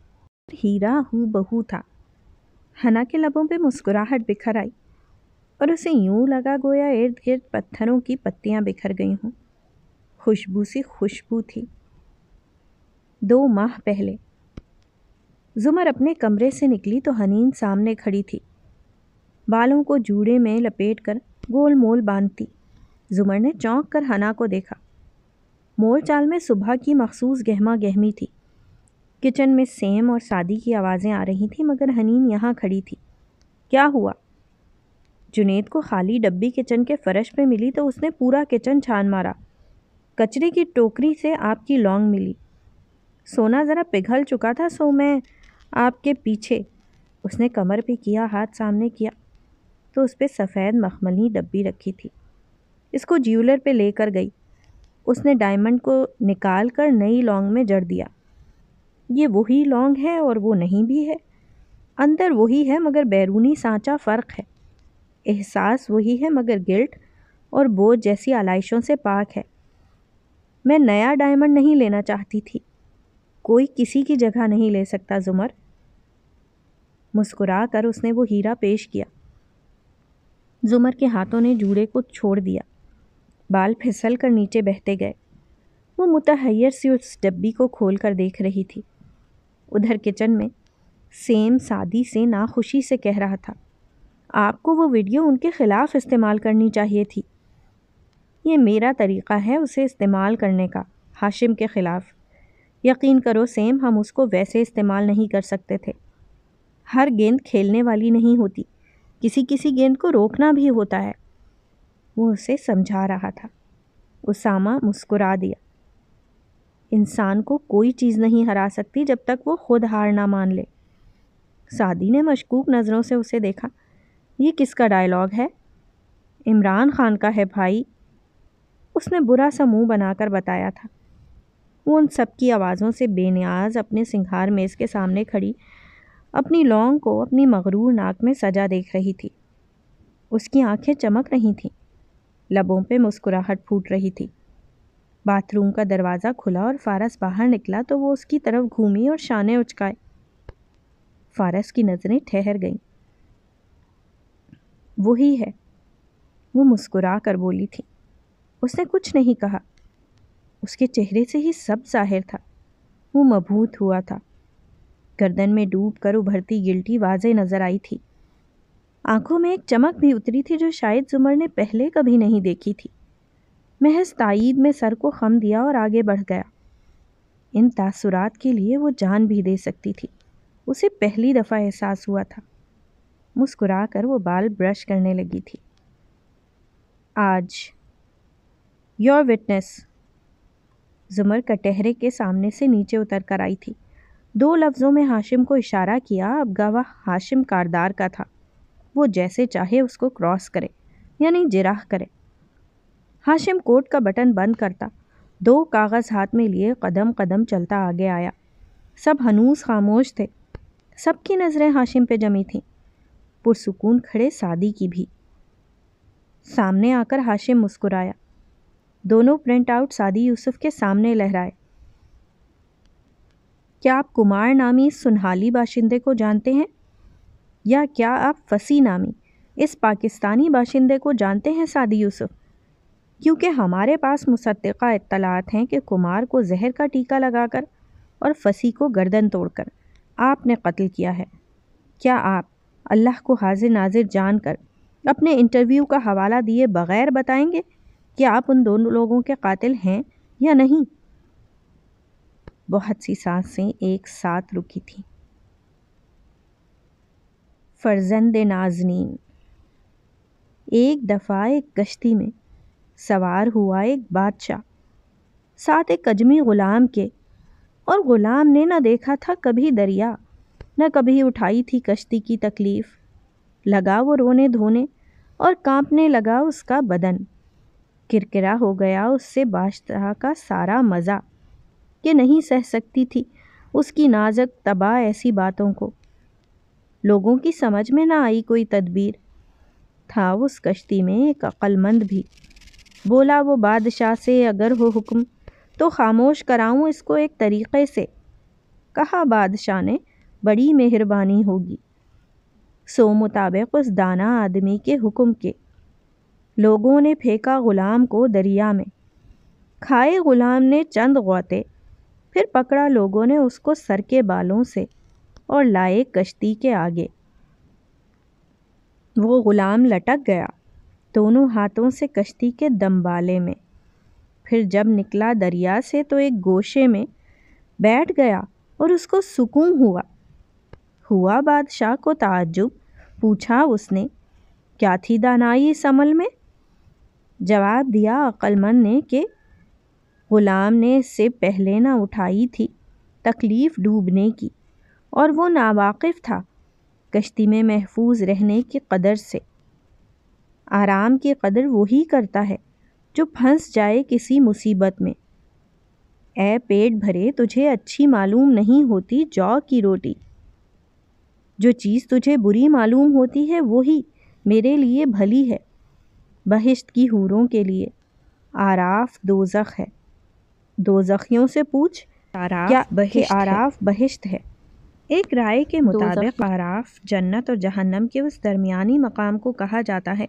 [SPEAKER 1] हीरा हूँ बहू था हना के लबों पे मुस्कुराहट बिखर आई और उसे यूं लगा गोया इर्द गिर्द पत्थरों की पत्तियां बिखर गई हों खुशबू सी खुशबू थी दो माह पहले जुमर अपने कमरे से निकली तो हनीन सामने खड़ी थी बालों को जूड़े में लपेट कर गोल मोल बांधती जुमर ने चौंक कर हना को देखा मोल चाल में सुबह की मखसूस गहमा गहमी थी किचन में सेम और सादी की आवाज़ें आ रही थी मगर हनीन यहाँ खड़ी थी क्या हुआ जुनेद को खाली डब्बी किचन के फ़र्श पे मिली तो उसने पूरा किचन छान मारा कचरे की टोकरी से आपकी लौंग मिली सोना ज़रा पिघल चुका था सो मैं आपके पीछे उसने कमर पे किया हाथ सामने किया तो उस पर सफ़ेद मखमली डब्बी रखी थी इसको ज्यूलर पे लेकर गई उसने डायमंड को निकाल कर नई लॉन्ग में जड़ दिया ये वही लॉन्ग है और वो नहीं भी है अंदर वही है मगर बैरूनी सांचा फ़र्क है एहसास वही है मगर गिल्ट और बोझ जैसी आलाइशों से पाक है मैं नया डायमंड नहीं लेना चाहती थी कोई किसी की जगह नहीं ले सकता जुमर मुस्कुरा कर उसने वो हीरा पेश किया जुमर के हाथों ने जूड़े को छोड़ दिया बाल फिसल कर नीचे बहते गए वो मुतहैर सी उस डब्बी को खोल कर देख रही थी उधर किचन में सेम सादी से नाखुशी से कह रहा था आपको वो वीडियो उनके ख़िलाफ़ इस्तेमाल करनी चाहिए थी ये मेरा तरीक़ा है उसे इस्तेमाल करने का हाशिम के ख़िलाफ़ यकीन करो सेम हम उसको वैसे इस्तेमाल नहीं कर सकते थे हर गेंद खेलने वाली नहीं होती किसी किसी गेंद को रोकना भी होता है वो उसे समझा रहा था उसामा मुस्कुरा दिया इंसान को कोई चीज़ नहीं हरा सकती जब तक वो खुद हार ना मान ले सादी ने मशकूक नज़रों से उसे देखा ये किसका डायलॉग है इमरान खान का है भाई उसने बुरा सा मुंह बनाकर बताया था वो उन सब की आवाज़ों से बेनियाज अपने सिंगार मेज़ के सामने खड़ी अपनी लौंग को अपनी मगरूर नाक में सजा देख रही थी उसकी आंखें चमक रही थीं लबों पे मुस्कुराहट फूट रही थी बाथरूम का दरवाज़ा खुला और फारस बाहर निकला तो वो उसकी तरफ घूमी और शाने उचकाए फारस की नज़रें ठहर गईं वही है वो मुस्कुरा कर बोली थी उसने कुछ नहीं कहा उसके चेहरे से ही सब जाहिर था वो मबूत हुआ था गर्दन में डूब कर उभरती गिल्टी वाजे नजर आई थी आंखों में एक चमक भी उतरी थी जो शायद जुमर ने पहले कभी नहीं देखी थी महज तायद में सर को खम दिया और आगे बढ़ गया इन तासुरात के लिए वो जान भी दे सकती थी उसे पहली दफ़ा एहसास हुआ था मुस्कुरा कर वो बाल ब्रश करने लगी थी आज योर विटनेस जुमर कटहरे के सामने से नीचे उतर कर आई थी दो लफ्ज़ों में हाशिम को इशारा किया अब गवाह हाशिम कारदार का था वो जैसे चाहे उसको क्रॉस करे यानी जिराह करे हाशिम कोट का बटन बंद करता दो कागज़ हाथ में लिए कदम कदम चलता आगे आया सब हनूस खामोश थे सबकी नज़रें हाशिम पे जमी थीं पुरसकून खड़े सादी की भी सामने आकर हाशिम मुस्कुराया दोनों प्रिंट आउट सादी यूसुफ के सामने लहराए क्या आप कुमार नामी सुनहाली बाशिंदे को जानते हैं या क्या आप फसी नामी इस पाकिस्तानी बाशिंदे को जानते हैं सादी यूसुफ क्योंकि हमारे पास मुसदा इतलात हैं कि कुमार को जहर का टीका लगाकर और फसी को गर्दन तोड़कर आपने कत्ल किया है क्या आप अल्लाह को हाजिर नाजिर जानकर अपने इंटरव्यू का हवाला दिए बग़ैर बताएंगे कि आप उन दोनों लोगों के कातिल हैं या नहीं बहुत सी सांसें एक साथ रुकी थी फर्जंद नाजनीन एक दफ़ा एक कश्ती में सवार हुआ एक बादशाह साथ एक अजमी ग़ुलाम के और ग़ुलाम ने न देखा था कभी दरिया न कभी उठाई थी कश्ती की तकलीफ़ लगा वो रोने धोने और कांपने लगा उसका बदन किरकिरा हो गया उससे बादशाह का सारा मज़ा कि नहीं सह सकती थी उसकी नाजक तबाह ऐसी बातों को लोगों की समझ में ना आई कोई तदबीर था उस कश्ती में एक अक्लमंद भी बोला वो बादशाह से अगर हो हुक्म तो खामोश कराऊं इसको एक तरीक़े से कहा बादशाह ने बड़ी मेहरबानी होगी सो मुताबिक उस दाना आदमी के हुक्म के लोगों ने फेंका ग़ुलाम को दरिया में खाए ग़ुलाम ने चंद गौते फिर पकड़ा लोगों ने उसको सर के बालों से और लाए कश्ती के आगे वो ग़ुलाम लटक गया दोनों हाथों से कश्ती के दम्बाले में फिर जब निकला दरिया से तो एक गोशे में बैठ गया और उसको सुकून हुआ हुआ बादशाह को ताजुब पूछा उसने क्या थी दानाई इस अमल में जवाब दिया अक्लमंद ने कि ग़ुलाम ने इससे पहले न उठाई थी तकलीफ़ डूबने की और वो नावाकिफ़ था कश्ती में महफूज रहने की कदर से आराम की कदर वही करता है जो फंस जाए किसी मुसीबत में ए पेट भरे तुझे अच्छी मालूम नहीं होती जौ की रोटी जो चीज़ तुझे बुरी मालूम होती है वही मेरे लिए भली है बहिश्त की हूरों के लिए आराफ दोजख है दो जखियों से पूछ आराफ क्या बहे आराफ बहिश्त है एक राय के मुताबिक आराफ जन्नत और जहन्नम के उस दरमियानी मकाम को कहा जाता है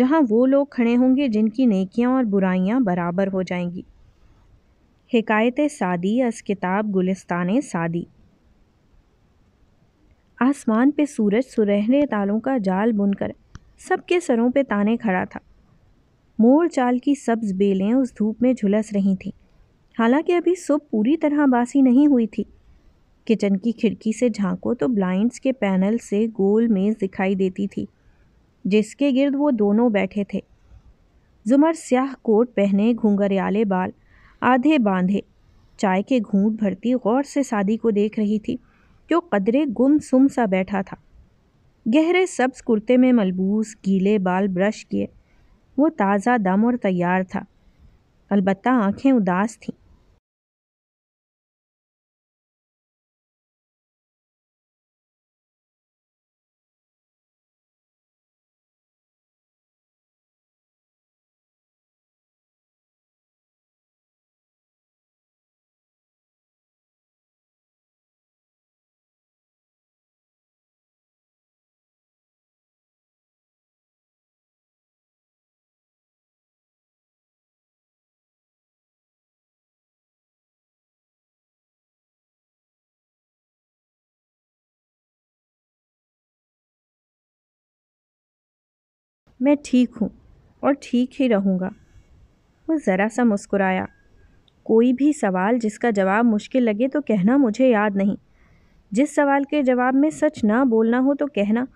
[SPEAKER 1] जहाँ वो लोग खड़े होंगे जिनकी नेकियाँ और बुराइयाँ बराबर हो जाएंगी हकायत सादी अस किताब गुलिस्तान सादी आसमान पे सूरज सुरहरे तालों का जाल बुनकर सबके सरों पे ताने खड़ा था मोर चाल की सब्ज बेलें उस धूप में झुलस रही थीं हालांकि अभी सुबह पूरी तरह बासी नहीं हुई थी किचन की खिड़की से झांको तो ब्लाइंड्स के पैनल से गोल मेज़ दिखाई देती थी जिसके गिर्द वो दोनों बैठे थे जुमर स्याह कोट पहने घूंघरियाले बाल आधे बांधे चाय के घूंट भरती गौर से शादी को देख रही थी जो कदरे गुम सुम सा बैठा था गहरे सब्ज कुर्ते में मलबूस गीले बाल ब्रश किए वो ताज़ा दम और तैयार था अलबत्ता आंखें उदास थीं मैं ठीक हूँ और ठीक ही रहूँगा वो ज़रा सा मुस्कुराया कोई भी सवाल जिसका जवाब मुश्किल लगे तो कहना मुझे याद नहीं जिस सवाल के जवाब में सच ना बोलना हो तो कहना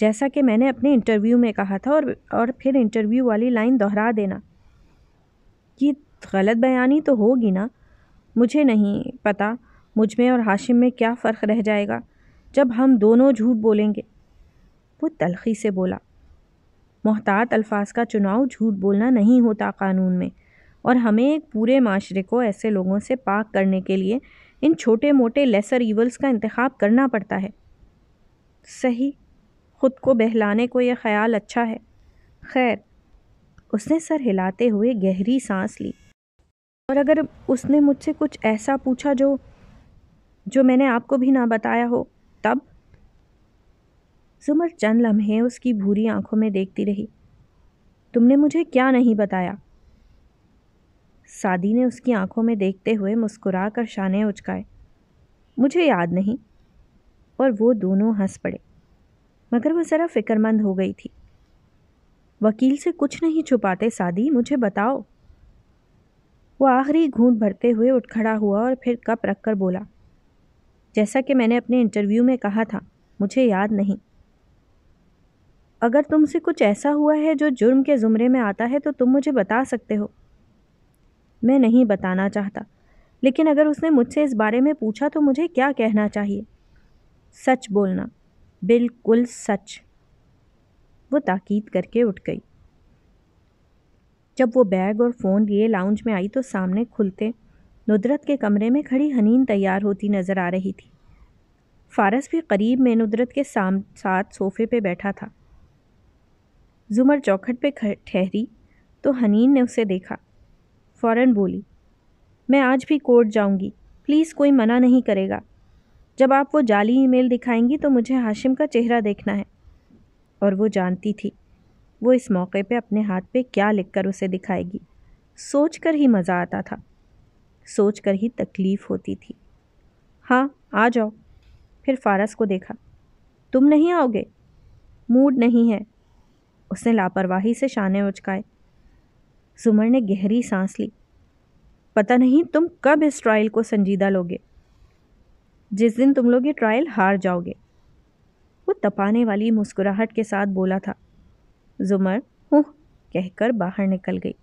[SPEAKER 1] जैसा कि मैंने अपने इंटरव्यू में कहा था और और फिर इंटरव्यू वाली लाइन दोहरा देना ये गलत बयानी तो होगी ना मुझे नहीं पता मुझ में और हाशिम में क्या फ़र्क रह जाएगा जब हम दोनों झूठ बोलेंगे वो तलखी से बोला मोहतात अल्फाज का चुनाव झूठ बोलना नहीं होता कानून में और हमें एक पूरे माशरे को ऐसे लोगों से पाक करने के लिए इन छोटे मोटे लेसर ईवल्स का इंतखब करना पड़ता है सही ख़ुद को बहलाने को यह ख्याल अच्छा है खैर उसने सर हिलाते हुए गहरी सांस ली और अगर उसने मुझसे कुछ ऐसा पूछा जो जो मैंने आपको भी ना बताया हो तब जुमर चंद लम्हे उसकी भूरी आंखों में देखती रही तुमने मुझे क्या नहीं बताया सादी ने उसकी आंखों में देखते हुए मुस्कुरा कर शाने उचकाए मुझे याद नहीं और वो दोनों हंस पड़े मगर वो ज़रा फिक्रमंद हो गई थी वकील से कुछ नहीं छुपाते सादी मुझे बताओ वो आखिरी घूंट भरते हुए उठ खड़ा हुआ और फिर कप रख कर बोला जैसा कि मैंने अपने इंटरव्यू में कहा था मुझे याद नहीं अगर तुमसे कुछ ऐसा हुआ है जो जुर्म के ज़ुमरे में आता है तो तुम मुझे बता सकते हो मैं नहीं बताना चाहता लेकिन अगर उसने मुझसे इस बारे में पूछा तो मुझे क्या कहना चाहिए सच बोलना बिल्कुल सच वो ताकीद करके उठ गई जब वो बैग और फ़ोन लिए लाउंज में आई तो सामने खुलते नुदरत के कमरे में खड़ी हनीन तैयार होती नज़र आ रही थी फारस भी करीब में नुदरत के साम साथ सोफ़े पे बैठा था जुमर चौखट पे ठहरी तो हनीन ने उसे देखा फ़ौरन बोली मैं आज भी कोर्ट जाऊंगी प्लीज़ कोई मना नहीं करेगा जब आप वो जाली ईमेल दिखाएंगी तो मुझे हाशिम का चेहरा देखना है और वो जानती थी वो इस मौके पे अपने हाथ पे क्या लिखकर उसे दिखाएगी सोच कर ही मज़ा आता था सोच कर ही तकलीफ़ होती थी हाँ आ जाओ फिर फारस को देखा तुम नहीं आओगे मूड नहीं है उसने लापरवाही से शाने उचकाए सुमर ने गहरी सांस ली पता नहीं तुम कब इस ट्रायल को संजीदा लोगे जिस दिन तुम लोग ये ट्रायल हार जाओगे वो तपाने वाली मुस्कुराहट के साथ बोला था जुमर हूँ कहकर बाहर निकल गई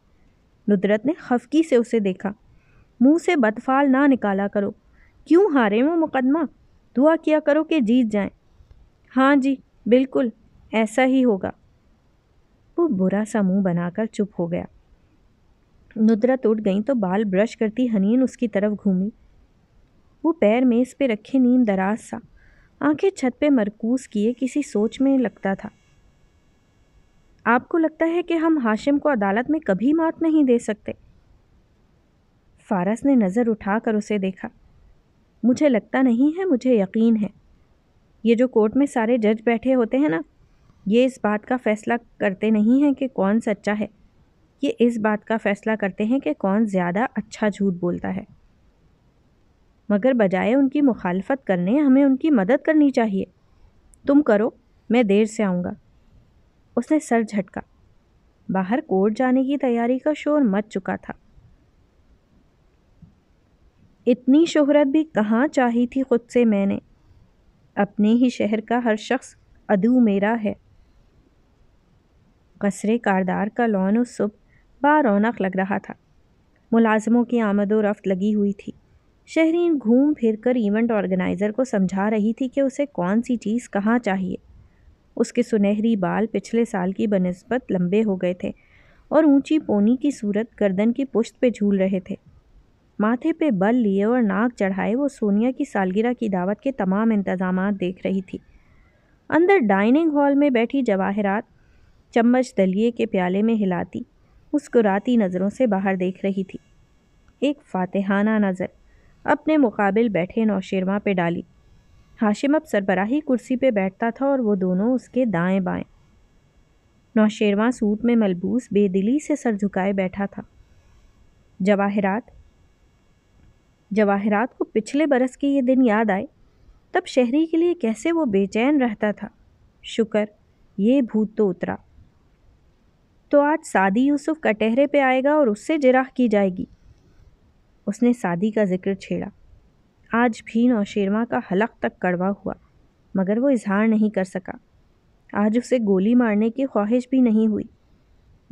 [SPEAKER 1] नुदरत ने खफकी से उसे देखा मुंह से बदफाल ना निकाला करो क्यों हारे वो मुकदमा दुआ किया करो कि जीत जाएं। हाँ जी बिल्कुल ऐसा ही होगा वो बुरा सा मुंह बनाकर चुप हो गया नुदरत उठ गई तो बाल ब्रश करती हनीन उसकी तरफ घूमी वो पैर मेज़ पे रखे नीम दराज सा आंखें छत पे मरकूज़ किए किसी सोच में लगता था आपको लगता है कि हम हाशिम को अदालत में कभी मात नहीं दे सकते फारस ने नज़र उठाकर उसे देखा मुझे लगता नहीं है मुझे यकीन है ये जो कोर्ट में सारे जज बैठे होते हैं ना ये इस बात का फ़ैसला करते नहीं हैं कि कौन सच्चा है ये इस बात का फ़ैसला करते हैं कि कौन ज़्यादा अच्छा झूठ बोलता है मगर बजाय उनकी मुखालफत करने हमें उनकी मदद करनी चाहिए तुम करो मैं देर से आऊँगा उसने सर झटका बाहर कोर्ट जाने की तैयारी का शोर मच चुका था इतनी शोहरत भी कहाँ चाही थी खुद से मैंने अपने ही शहर का हर शख्स अदू मेरा है कसरे कारदार का लॉन उस सुबह रौनक लग रहा था मुलाजमों की आमदोरफ़्त रफ्त लगी हुई थी शहरीन घूम फिर कर इवेंट ऑर्गेनाइज़र को समझा रही थी कि उसे कौन सी चीज़ कहाँ चाहिए उसके सुनहरी बाल पिछले साल की बनस्बत लंबे हो गए थे और ऊंची पोनी की सूरत गर्दन की पुश्त पे झूल रहे थे माथे पे बल लिए और नाक चढ़ाए वो सोनिया की सालगिरह की दावत के तमाम इंतजाम देख रही थी अंदर डाइनिंग हॉल में बैठी जवाहरात चम्मच दलिए के प्याले में हिलाती मुस्कुराती नज़रों से बाहर देख रही थी एक फातहाना नज़र अपने मुकाबिल बैठे नौशेरवा पे डाली हाशिम अब सरबराही कुर्सी पे बैठता था और वो दोनों उसके दाएं बाएं नौशेरवा सूट में मलबूस बेदिली से सर झुकाए बैठा था जवाहरात जवाहरात को पिछले बरस के ये दिन याद आए तब शहरी के लिए कैसे वो बेचैन रहता था शुक्र ये भूत तो उतरा तो आज सादी यूसुफ कटहरे पे आएगा और उससे जिराह की जाएगी उसने सादी का जिक्र छेड़ा आज भी नौशेरमा का हलक तक कड़वा हुआ मगर वो इजहार नहीं कर सका आज उसे गोली मारने की ख्वाहिश भी नहीं हुई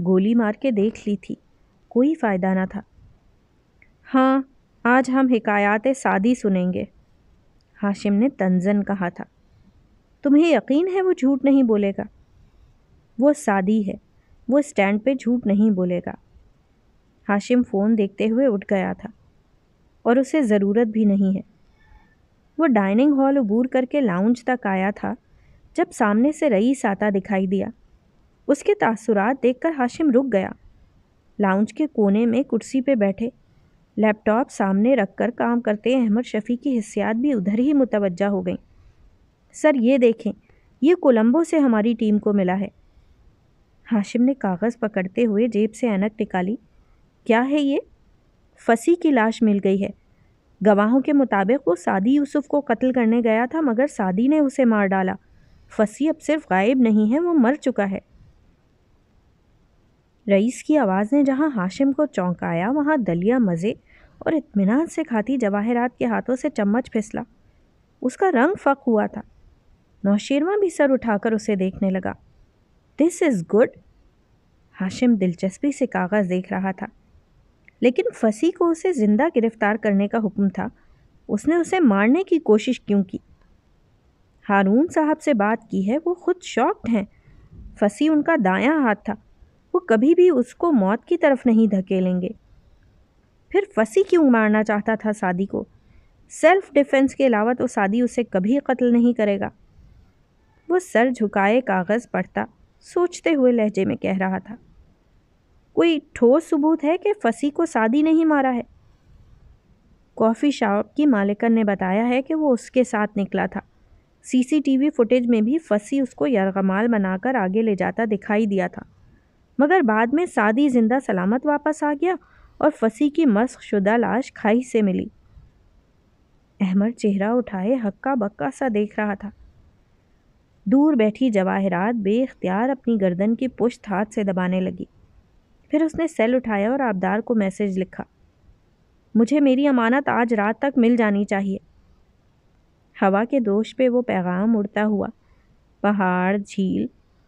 [SPEAKER 1] गोली मार के देख ली थी कोई फ़ायदा ना था हाँ आज हम हिकायात सादी सुनेंगे हाशिम ने तंजन कहा था तुम्हें यकीन है वो झूठ नहीं बोलेगा वो सादी है वो स्टैंड पे झूठ नहीं बोलेगा हाशिम फ़ोन देखते हुए उठ गया था और उसे ज़रूरत भी नहीं है वो डाइनिंग हॉल उबूर करके लाउंज तक आया था जब सामने से रईस आता दिखाई दिया उसके तासुरात देखकर हाशिम रुक गया लाउंज के कोने में कुर्सी पे बैठे लैपटॉप सामने रखकर काम करते अहमद शफ़ी की हिस्सियात भी उधर ही मुतवजा हो गई सर ये देखें ये कोलंबो से हमारी टीम को मिला है हाशिम ने कागज़ पकड़ते हुए जेब से अनक निकाली क्या है ये फसी की लाश मिल गई है गवाहों के मुताबिक वो सादी यूसुफ को कत्ल करने गया था मगर सादी ने उसे मार डाला फसी अब सिर्फ गायब नहीं है वो मर चुका है रईस की आवाज़ ने जहाँ हाशिम को चौंकाया वहाँ दलिया मज़े और इत्मीनान से खाती जवाहरात के हाथों से चम्मच फिसला उसका रंग फक हुआ था नौशेरवा भी सर उठाकर उसे देखने लगा दिस इज़ गुड हाशिम दिलचस्पी से कागज़ देख रहा था लेकिन फसी को उसे ज़िंदा गिरफ्तार करने का हुक्म था उसने उसे मारने की कोशिश क्यों की हारून साहब से बात की है वो खुद शॉक्ड हैं फसी उनका दायां हाथ था वो कभी भी उसको मौत की तरफ नहीं धकेलेंगे फिर फसी क्यों मारना चाहता था सादी को सेल्फ डिफेंस के अलावा तो सादी उसे कभी कत्ल नहीं करेगा वो सर झुकाए कागज़ पढ़ता सोचते हुए लहजे में कह रहा था कोई ठोस सबूत है कि फसी को सादी नहीं मारा है कॉफ़ी शॉप की मालिकन ने बताया है कि वो उसके साथ निकला था सीसीटीवी फुटेज में भी फसी उसको यरगमाल बनाकर आगे ले जाता दिखाई दिया था मगर बाद में सादी जिंदा सलामत वापस आ गया और फसी की मस्क शुदा लाश खाई से मिली अहमद चेहरा उठाए हक्का बक्का सा देख रहा था दूर बैठी जवाहरात बेख्तियार अपनी गर्दन की पुश्त हाथ से दबाने लगी फिर उसने सेल उठाया और आबदार को मैसेज लिखा मुझे मेरी अमानत आज रात तक मिल जानी चाहिए हवा के दोष पे वो पैगाम उड़ता हुआ पहाड़ झील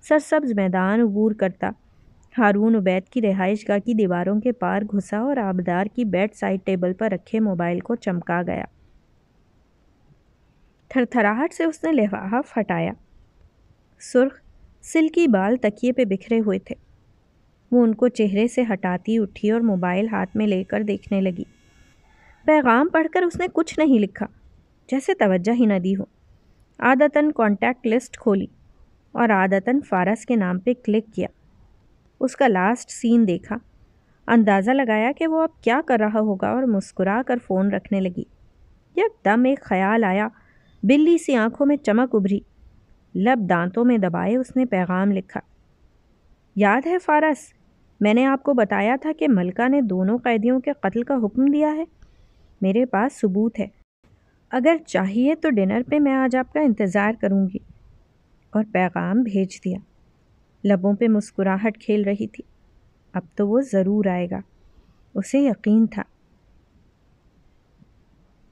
[SPEAKER 1] सरसब्ज मैदान अबूर करता हारून उबैद की रिहाइश गाह की दीवारों के पार घुसा और आबदार की बेड साइड टेबल पर रखे मोबाइल को चमका गया थरथराहट से उसने लिफाफ हटाया सुर्ख सिल्की बाल तकिए पे बिखरे हुए थे वो उनको चेहरे से हटाती उठी और मोबाइल हाथ में लेकर देखने लगी पैगाम पढ़कर उसने कुछ नहीं लिखा जैसे तवज्जा ही न दी हो आदतन कॉन्टैक्ट लिस्ट खोली और आदतन फारस के नाम पे क्लिक किया उसका लास्ट सीन देखा अंदाज़ा लगाया कि वो अब क्या कर रहा होगा और मुस्कुरा कर फ़ोन रखने लगी एकदम एक ख्याल आया बिल्ली सी आंखों में चमक उभरी लब दांतों में दबाए उसने पैगाम लिखा याद है फारस मैंने आपको बताया था कि मलका ने दोनों कैदियों के कत्ल का हुक्म दिया है मेरे पास सबूत है अगर चाहिए तो डिनर पे मैं आज आपका इंतज़ार करूँगी और पैगाम भेज दिया लबों पे मुस्कुराहट खेल रही थी अब तो वो ज़रूर आएगा उसे यकीन था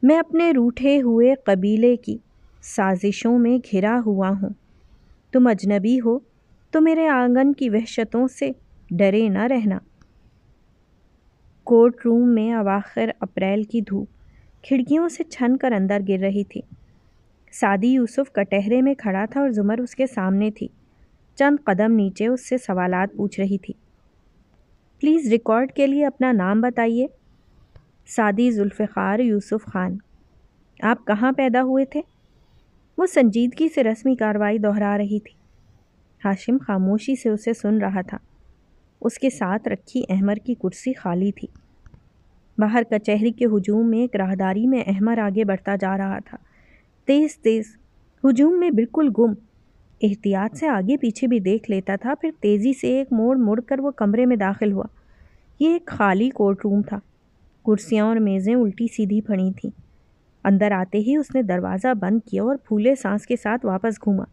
[SPEAKER 1] मैं अपने रूठे हुए कबीले की साजिशों में घिरा हुआ हूँ तुम अजनबी हो तो मेरे आंगन की वहशतों से डरे न रहना कोर्ट रूम में अवाखिर अप्रैल की धूप खिड़कियों से छन कर अंदर गिर रही थी सादी यूसुफ कटहरे में खड़ा था और जुमर उसके सामने थी चंद कदम नीचे उससे सवालात पूछ रही थी प्लीज़ रिकॉर्ड के लिए अपना नाम बताइए सादी जुल्फ़ार यूसुफ खान आप कहाँ पैदा हुए थे वो संजीदगी से रस्मी कार्रवाई दोहरा रही थी हाशिम खामोशी से उसे सुन रहा था उसके साथ रखी अहमर की कुर्सी खाली थी बाहर कचहरी के हजूम में एक राहदारी में अहमर आगे बढ़ता जा रहा था तेज़ तेज़ हजूम में बिल्कुल गुम एहतियात से आगे पीछे भी देख लेता था फिर तेज़ी से एक मोड़ मुड़ कर वह कमरे में दाखिल हुआ ये एक खाली कोर्ट रूम था कुर्सियाँ और मेज़ें उल्टी सीधी पड़ी थीं अंदर आते ही उसने दरवाज़ा बंद किया और फूले सांस के साथ वापस घूमा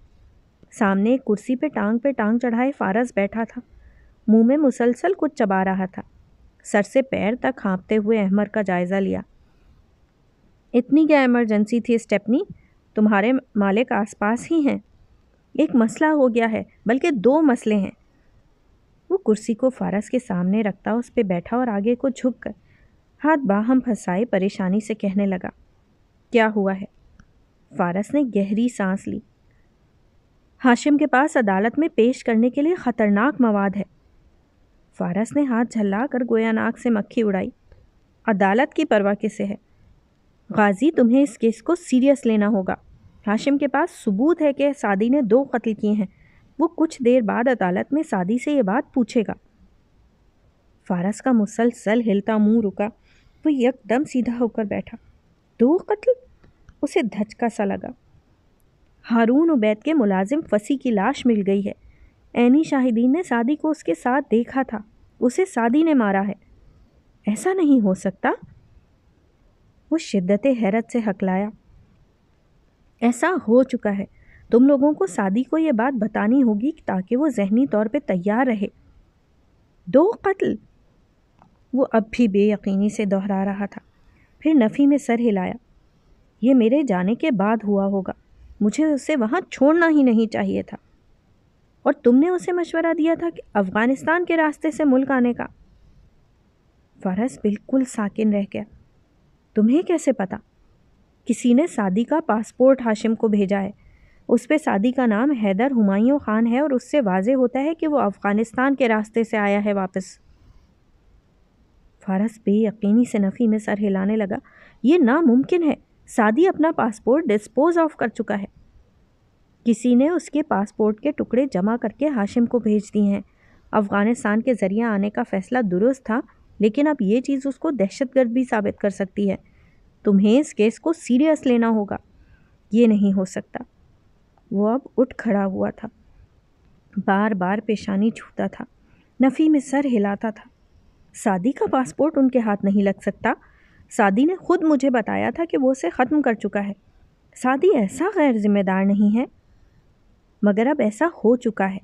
[SPEAKER 1] सामने एक कुर्सी पे टांग पे टांग चढ़ाए फारस बैठा था मुंह में मुसलसल कुछ चबा रहा था सर से पैर तक हाँपते हुए अहमर का जायज़ा लिया इतनी क्या इमरजेंसी थी स्टेपनी तुम्हारे मालिक आसपास ही हैं एक मसला हो गया है बल्कि दो मसले हैं वो कुर्सी को फारस के सामने रखता उस पर बैठा और आगे को झुक कर हाथ बाहम फंसाए परेशानी से कहने लगा क्या हुआ है फारस ने गहरी सांस ली हाशिम के पास अदालत में पेश करने के लिए ख़तरनाक मवाद है फारस ने हाथ झल्ला कर गोया नाक से मक्खी उड़ाई अदालत की परवाह किसे है गाजी तुम्हें इस केस को सीरियस लेना होगा हाशिम के पास सबूत है कि सादी ने दो कत्ल किए हैं वो कुछ देर बाद अदालत में सादी से ये बात पूछेगा फारस का मुसलसल हिलता मुंह रुका वो एकदम सीधा होकर बैठा दो कत्ल उसे धचका सा लगा हारून उबैद के मुलाजिम फसी की लाश मिल गई है ऐनी शाहिदीन ने सादी को उसके साथ देखा था उसे सादी ने मारा है ऐसा नहीं हो सकता वो शिद्दत हैरत से हकलाया ऐसा हो चुका है तुम लोगों को सादी को यह बात बतानी होगी ताकि वो जहनी तौर पे तैयार रहे दो कत्ल वो अब भी बेयकीनी से दोहरा रहा था फिर नफ़ी में सर हिलाया ये मेरे जाने के बाद हुआ होगा मुझे उसे वहाँ छोड़ना ही नहीं चाहिए था और तुमने उसे मशवरा दिया था कि अफ़गानिस्तान के रास्ते से मुल्क आने का फरस बिल्कुल साकिन रह गया तुम्हें कैसे पता किसी ने सादी का पासपोर्ट हाशिम को भेजा है उस पर सादी का नाम हैदर हुमायूं खान है और उससे वाजे होता है कि वो अफ़गानिस्तान के रास्ते से आया है वापस फारस बेयकीनी से नफ़ी में सर हिलाने लगा ये नामुमकिन है सादी अपना पासपोर्ट डिस्पोज ऑफ कर चुका है किसी ने उसके पासपोर्ट के टुकड़े जमा करके हाशिम को भेज दिए हैं अफ़गानिस्तान के ज़रिए आने का फ़ैसला दुरुस्त था लेकिन अब ये चीज़ उसको दहशतगर्द भी साबित कर सकती है तुम्हें इस केस को सीरियस लेना होगा ये नहीं हो सकता वो अब उठ खड़ा हुआ था बार बार पेशानी छूता था नफ़ी में सर हिलाता था सादी का पासपोर्ट उनके हाथ नहीं लग सकता सादी ने खुद मुझे बताया था कि वो उसे ख़त्म कर चुका है सादी ऐसा गैर ज़िम्मेदार नहीं है मगर अब ऐसा हो चुका है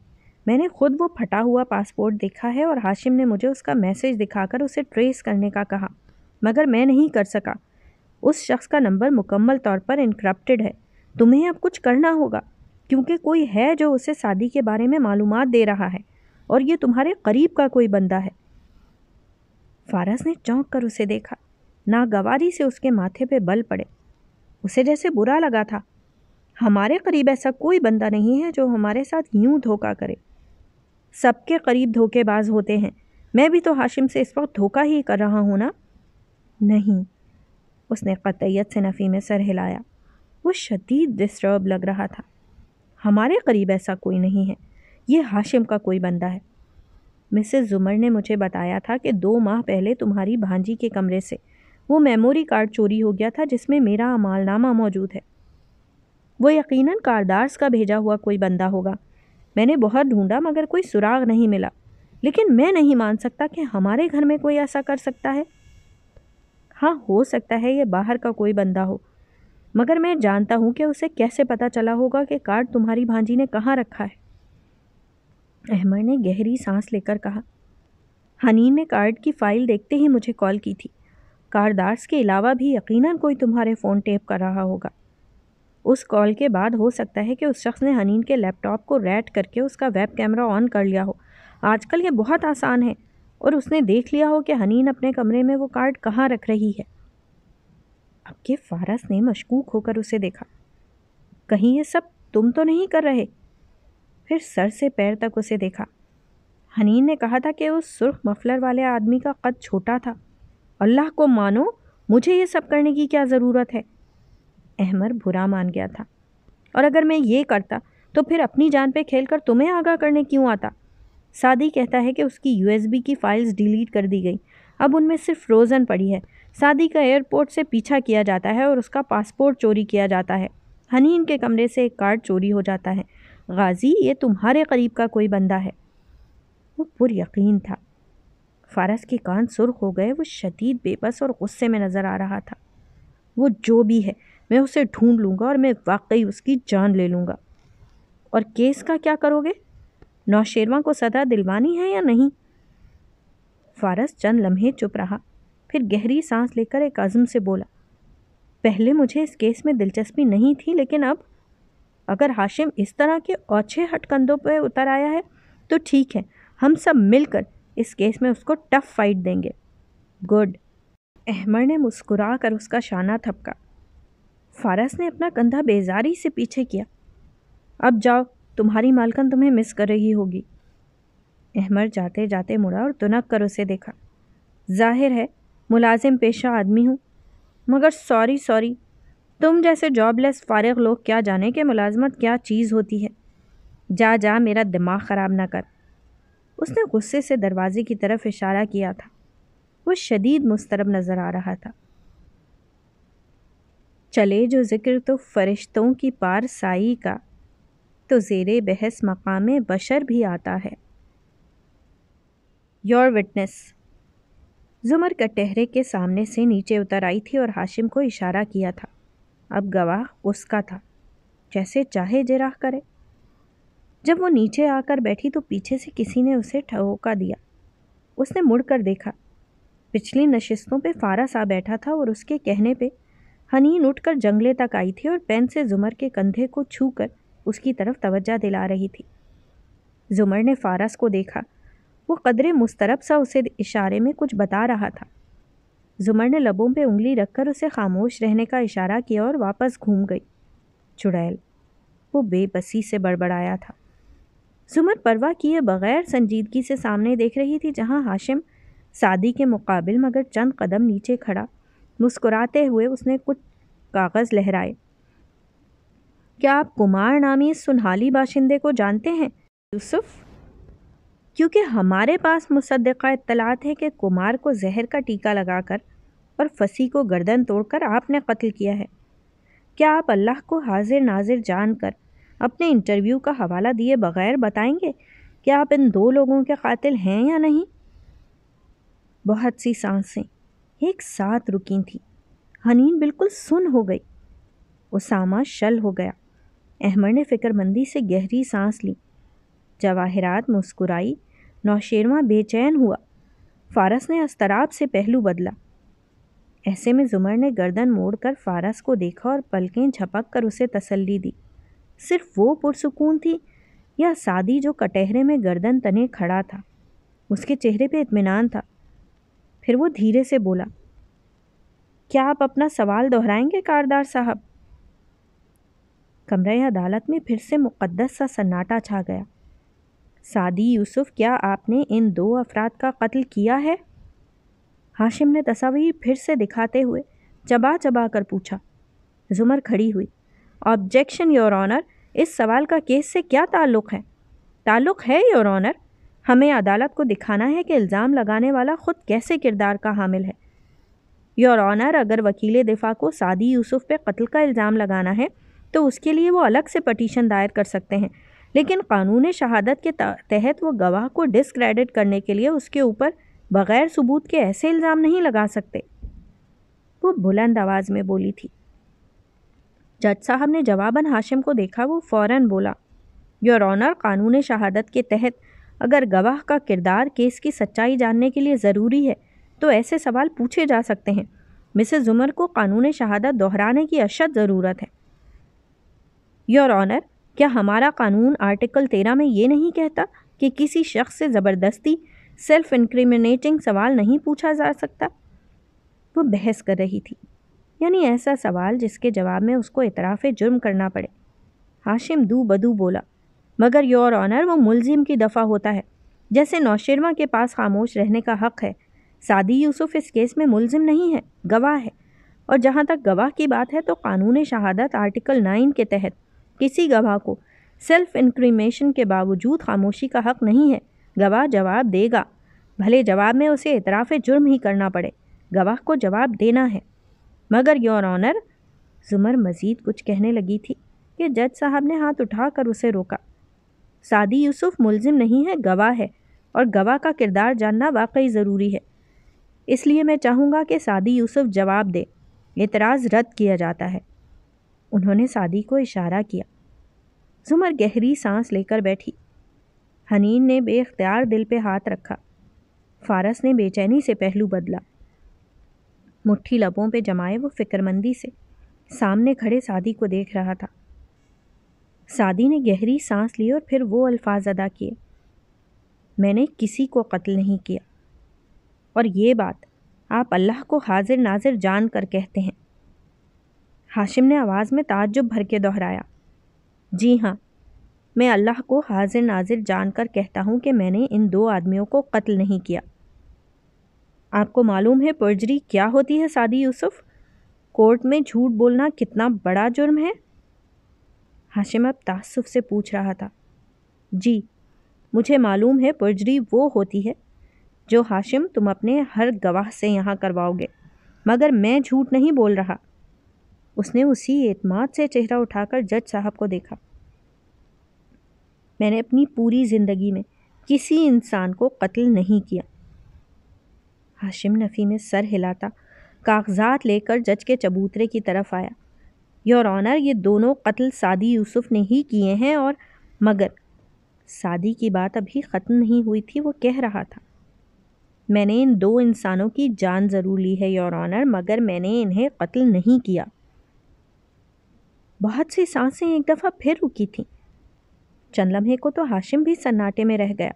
[SPEAKER 1] मैंने खुद वो फटा हुआ पासपोर्ट देखा है और हाशिम ने मुझे उसका मैसेज दिखाकर उसे ट्रेस करने का कहा मगर मैं नहीं कर सका उस शख्स का नंबर मुकम्मल तौर पर इनक्रप्टेड है तुम्हें अब कुछ करना होगा क्योंकि कोई है जो उसे शादी के बारे में मालूम दे रहा है और ये तुम्हारे करीब का कोई बंदा है फारस ने चौंक कर उसे देखा नागवारी से उसके माथे पे बल पड़े उसे जैसे बुरा लगा था हमारे करीब ऐसा कोई बंदा नहीं है जो हमारे साथ यूं धोखा करे सबके करीब धोखेबाज होते हैं मैं भी तो हाशिम से इस वक्त धोखा ही कर रहा हूँ ना नहीं उसने कतैत से नफ़ी में सर हिलाया वो शदीद डिस्टर्ब लग रहा था हमारे करीब ऐसा कोई नहीं है ये हाशिम का कोई बंदा है मिसेस जुमर ने मुझे बताया था कि दो माह पहले तुम्हारी भांजी के कमरे से वो मेमोरी कार्ड चोरी हो गया था जिसमें मेरा अमालनामा मौजूद है वो यकीनन कारदार्स का भेजा हुआ कोई बंदा होगा मैंने बहुत ढूंढा मगर कोई सुराग नहीं मिला लेकिन मैं नहीं मान सकता कि हमारे घर में कोई ऐसा कर सकता है हाँ हो सकता है ये बाहर का कोई बंदा हो मगर मैं जानता हूँ कि उसे कैसे पता चला होगा कि कार्ड तुम्हारी भांजी ने कहाँ रखा है अहमर ने गहरी सांस लेकर कहा हनी ने कार्ड की फ़ाइल देखते ही मुझे कॉल की थी कारदार्स के अलावा भी यकीनन कोई तुम्हारे फ़ोन टेप कर रहा होगा उस कॉल के बाद हो सकता है कि उस शख्स ने हनीन के लैपटॉप को रैट करके उसका वेब कैमरा ऑन कर लिया हो आजकल ये बहुत आसान है और उसने देख लिया हो कि हनीन अपने कमरे में वो कार्ड कहाँ रख रही है अब के फारस ने मशकूक होकर उसे देखा कहीं ये सब तुम तो नहीं कर रहे फिर सर से पैर तक उसे देखा हनीन ने कहा था कि उस सुर्ख मफलर वाले आदमी का कद छोटा था अल्लाह को मानो मुझे ये सब करने की क्या ज़रूरत है अहमर बुरा मान गया था और अगर मैं ये करता तो फिर अपनी जान पे खेल कर तुम्हें आगाह करने क्यों आता सादी कहता है कि उसकी यूएसबी की फ़ाइल्स डिलीट कर दी गई अब उनमें सिर्फ फ्रोज़न पड़ी है सादी का एयरपोर्ट से पीछा किया जाता है और उसका पासपोर्ट चोरी किया जाता है हनीन के कमरे से एक कार्ड चोरी हो जाता है गाजी ये तुम्हारे करीब का कोई बंदा है वो पुरयकीन था फारस के कान सुर्ख हो गए वो शदीद बेबस और गुस्से में नज़र आ रहा था वो जो भी है मैं उसे ढूंढ लूँगा और मैं वाकई उसकी जान ले लूँगा और केस का क्या करोगे नौशेरवा को सदा दिलवानी है या नहीं फारस चंद लम्हे चुप रहा फिर गहरी सांस लेकर एक आज़म से बोला पहले मुझे इस केस में दिलचस्पी नहीं थी लेकिन अब अगर हाशिम इस तरह के ओछे हटकंदों पर उतर आया है तो ठीक है हम सब मिलकर इस केस में उसको टफ फाइट देंगे गुड अहमर ने मुस्कुरा कर उसका शाना थपका फारस ने अपना कंधा बेजारी से पीछे किया अब जाओ तुम्हारी मालकन तुम्हें मिस कर रही होगी अहमर जाते जाते मुड़ा और तुनक कर उसे देखा जाहिर है मुलाजिम पेशा आदमी हूँ मगर सॉरी सॉरी तुम जैसे जॉबलेस फारग लोग क्या जाने के मुलाजमत क्या चीज़ होती है जा जा मेरा दिमाग ख़राब ना कर उसने गुस्से से दरवाज़े की तरफ इशारा किया था वो शदीद मुस्तरब नज़र आ रहा था चले जो ज़िक्र तो फ़रिश्तों की पार साई का तो ज़ेर बहस मकाम बशर भी आता है योर विटनेस जुमर कटहरे के सामने से नीचे उतर आई थी और हाशिम को इशारा किया था अब गवाह उसका था जैसे चाहे जराह करे जब वो नीचे आकर बैठी तो पीछे से किसी ने उसे ठहोका दिया उसने मुड़कर देखा पिछली नशिस्तों पे फारा सा बैठा था और उसके कहने पे हनीन उठकर जंगले तक आई थी और पेन से जुमर के कंधे को छूकर उसकी तरफ तवज्जा दिला रही थी जुमर ने फारस को देखा वो कदरे मुस्तरब सा उसे इशारे में कुछ बता रहा था जुमर ने लबों पे उंगली रखकर उसे खामोश रहने का इशारा किया और वापस घूम गई चुड़ैल वो बेबसी से बड़बड़ाया था जुमर परवाह किए बगैर संजीदगी से सामने देख रही थी जहाँ हाशिम सादी के मुकाबल मगर चंद कदम नीचे खड़ा मुस्कुराते हुए उसने कुछ कागज़ लहराए क्या आप कुमार नामी इस सुनहाली बाशिंदे को जानते हैं यूसुफ़ क्योंकि हमारे पास मुसदा इतलात है कि कुमार को जहर का टीका लगाकर और फसी को गर्दन तोड़कर आपने कत्ल किया है क्या आप अल्लाह को हाजिर नाजिर जानकर अपने इंटरव्यू का हवाला दिए बगैर बताएंगे कि आप इन दो लोगों के कातिल हैं या नहीं बहुत सी सांसें एक साथ रुकी थी हनीन बिल्कुल सुन हो गई उसामा शल हो गया अहमर ने फ़िक्रमंदी से गहरी सांस ली जवाहरात मुस्कुराई नौशेरवा बेचैन हुआ फारस ने अस्तराब से पहलू बदला ऐसे में जुमर ने गर्दन मोड़कर फारस को देखा और पलकें झपक कर उसे तसल्ली दी सिर्फ वो पुरसकून थी या सादी जो कटहरे में गर्दन तने खड़ा था उसके चेहरे पे इतमान था फिर वो धीरे से बोला क्या आप अपना सवाल दोहराएंगे कारदार साहब कमरे अदालत में फिर से मुकद्दस सा सन्नाटा छा गया सादी यूसुफ क्या आपने इन दो अफराद का कत्ल किया है हाशिम ने तस्वीर फिर से दिखाते हुए चबा चबा कर पूछा जुमर खड़ी हुई ऑब्जेक्शन योर ऑनर इस सवाल का केस से क्या ताल्लुक़ है ताल्लुक़ है योर ऑनर हमें अदालत को दिखाना है कि इल्ज़ाम लगाने वाला ख़ुद कैसे किरदार का हामिल है योर ऑनर अगर वकील दिफा को सादी यूसुफ पे कत्ल का इल्ज़ाम लगाना है तो उसके लिए वो अलग से पटिशन दायर कर सकते हैं लेकिन कानून शहादत के तहत वो गवाह को डिसक्रेडिट करने के लिए उसके ऊपर बगैर सबूत के ऐसे इल्ज़ाम नहीं लगा सकते वो बुलंद आवाज़ में बोली थी जज साहब ने जवाबन हाशिम को देखा वो फौरन बोला योर ऑनर कानून शहादत के तहत अगर गवाह का किरदार केस की सच्चाई जानने के लिए ज़रूरी है तो ऐसे सवाल पूछे जा सकते हैं मिसेस जुमर को कानून शहादत दोहराने की अशद ज़रूरत है योर ऑनर क्या हमारा कानून आर्टिकल तेरह में ये नहीं कहता कि किसी शख्स से ज़बरदस्ती सेल्फ इंक्रिमिनेटिंग सवाल नहीं पूछा जा सकता वो बहस कर रही थी यानी ऐसा सवाल जिसके जवाब में उसको इतराफ़ जुर्म करना पड़े हाशिम दू बदू बोला मगर योर ऑनर वो मुलजिम की दफ़ा होता है जैसे नौशरवा के पास खामोश रहने का हक़ है सादी यूसुफ इस केस में मुलजिम नहीं है गवाह है और जहाँ तक गवाह की बात है तो कानून शहादत आर्टिकल नाइन के तहत किसी गवाह को सेल्फ इंक्रीमेशन के बावजूद खामोशी का हक नहीं है गवाह जवाब देगा भले जवाब में उसे इतराफ़ जुर्म ही करना पड़े गवाह को जवाब देना है मगर योर ऑनर जुमर मजीद कुछ कहने लगी थी कि जज साहब ने हाथ उठाकर उसे रोका सादी यूसुफ मुलजिम नहीं है गवाह है और गवाह का किरदार जानना वाकई ज़रूरी है इसलिए मैं चाहूँगा कि सादी यूसुफ जवाब दे एतराज़ रद्द किया जाता है उन्होंने सादी को इशारा किया जुमर गहरी सांस लेकर बैठी हनीन ने बेख्तियार दिल पे हाथ रखा फारस ने बेचैनी से पहलू बदला मुट्ठी लबों पे जमाए वो फिक्रमंदी से सामने खड़े सादी को देख रहा था सादी ने गहरी सांस ली और फिर वो अल्फाज अदा किए मैंने किसी को कत्ल नहीं किया और ये बात आप अल्लाह को हाजिर नाजिर जान कर कहते हैं हाशिम ने आवाज़ में ताज्जुब भर के दोहराया जी हाँ मैं अल्लाह को हाजिर नाजिर जानकर कहता हूँ कि मैंने इन दो आदमियों को कत्ल नहीं किया आपको मालूम है पर्जरी क्या होती है सादी यूसुफ कोर्ट में झूठ बोलना कितना बड़ा जुर्म है हाशिम अब तासुफ से पूछ रहा था जी मुझे मालूम है पर्जरी वो होती है जो हाशिम तुम अपने हर गवाह से यहाँ करवाओगे मगर मैं झूठ नहीं बोल रहा उसने उसी एतमाद से चेहरा उठाकर जज साहब को देखा मैंने अपनी पूरी ज़िंदगी में किसी इंसान को कत्ल नहीं किया हाशिम नफ़ी में सर हिलाता कागजात लेकर जज के चबूतरे की तरफ आया योर ऑनर ये दोनों कत्ल सादी यूसुफ ने ही किए हैं और मगर सादी की बात अभी ख़त्म नहीं हुई थी वो कह रहा था मैंने इन दो इंसानों की जान ज़रूर ली है योर ऑनर मगर मैंने इन्हें कत्ल नहीं किया बहुत सी सांसें एक दफ़ा फिर रुकी थीं चंद लम्हे को तो हाशिम भी सन्नाटे में रह गया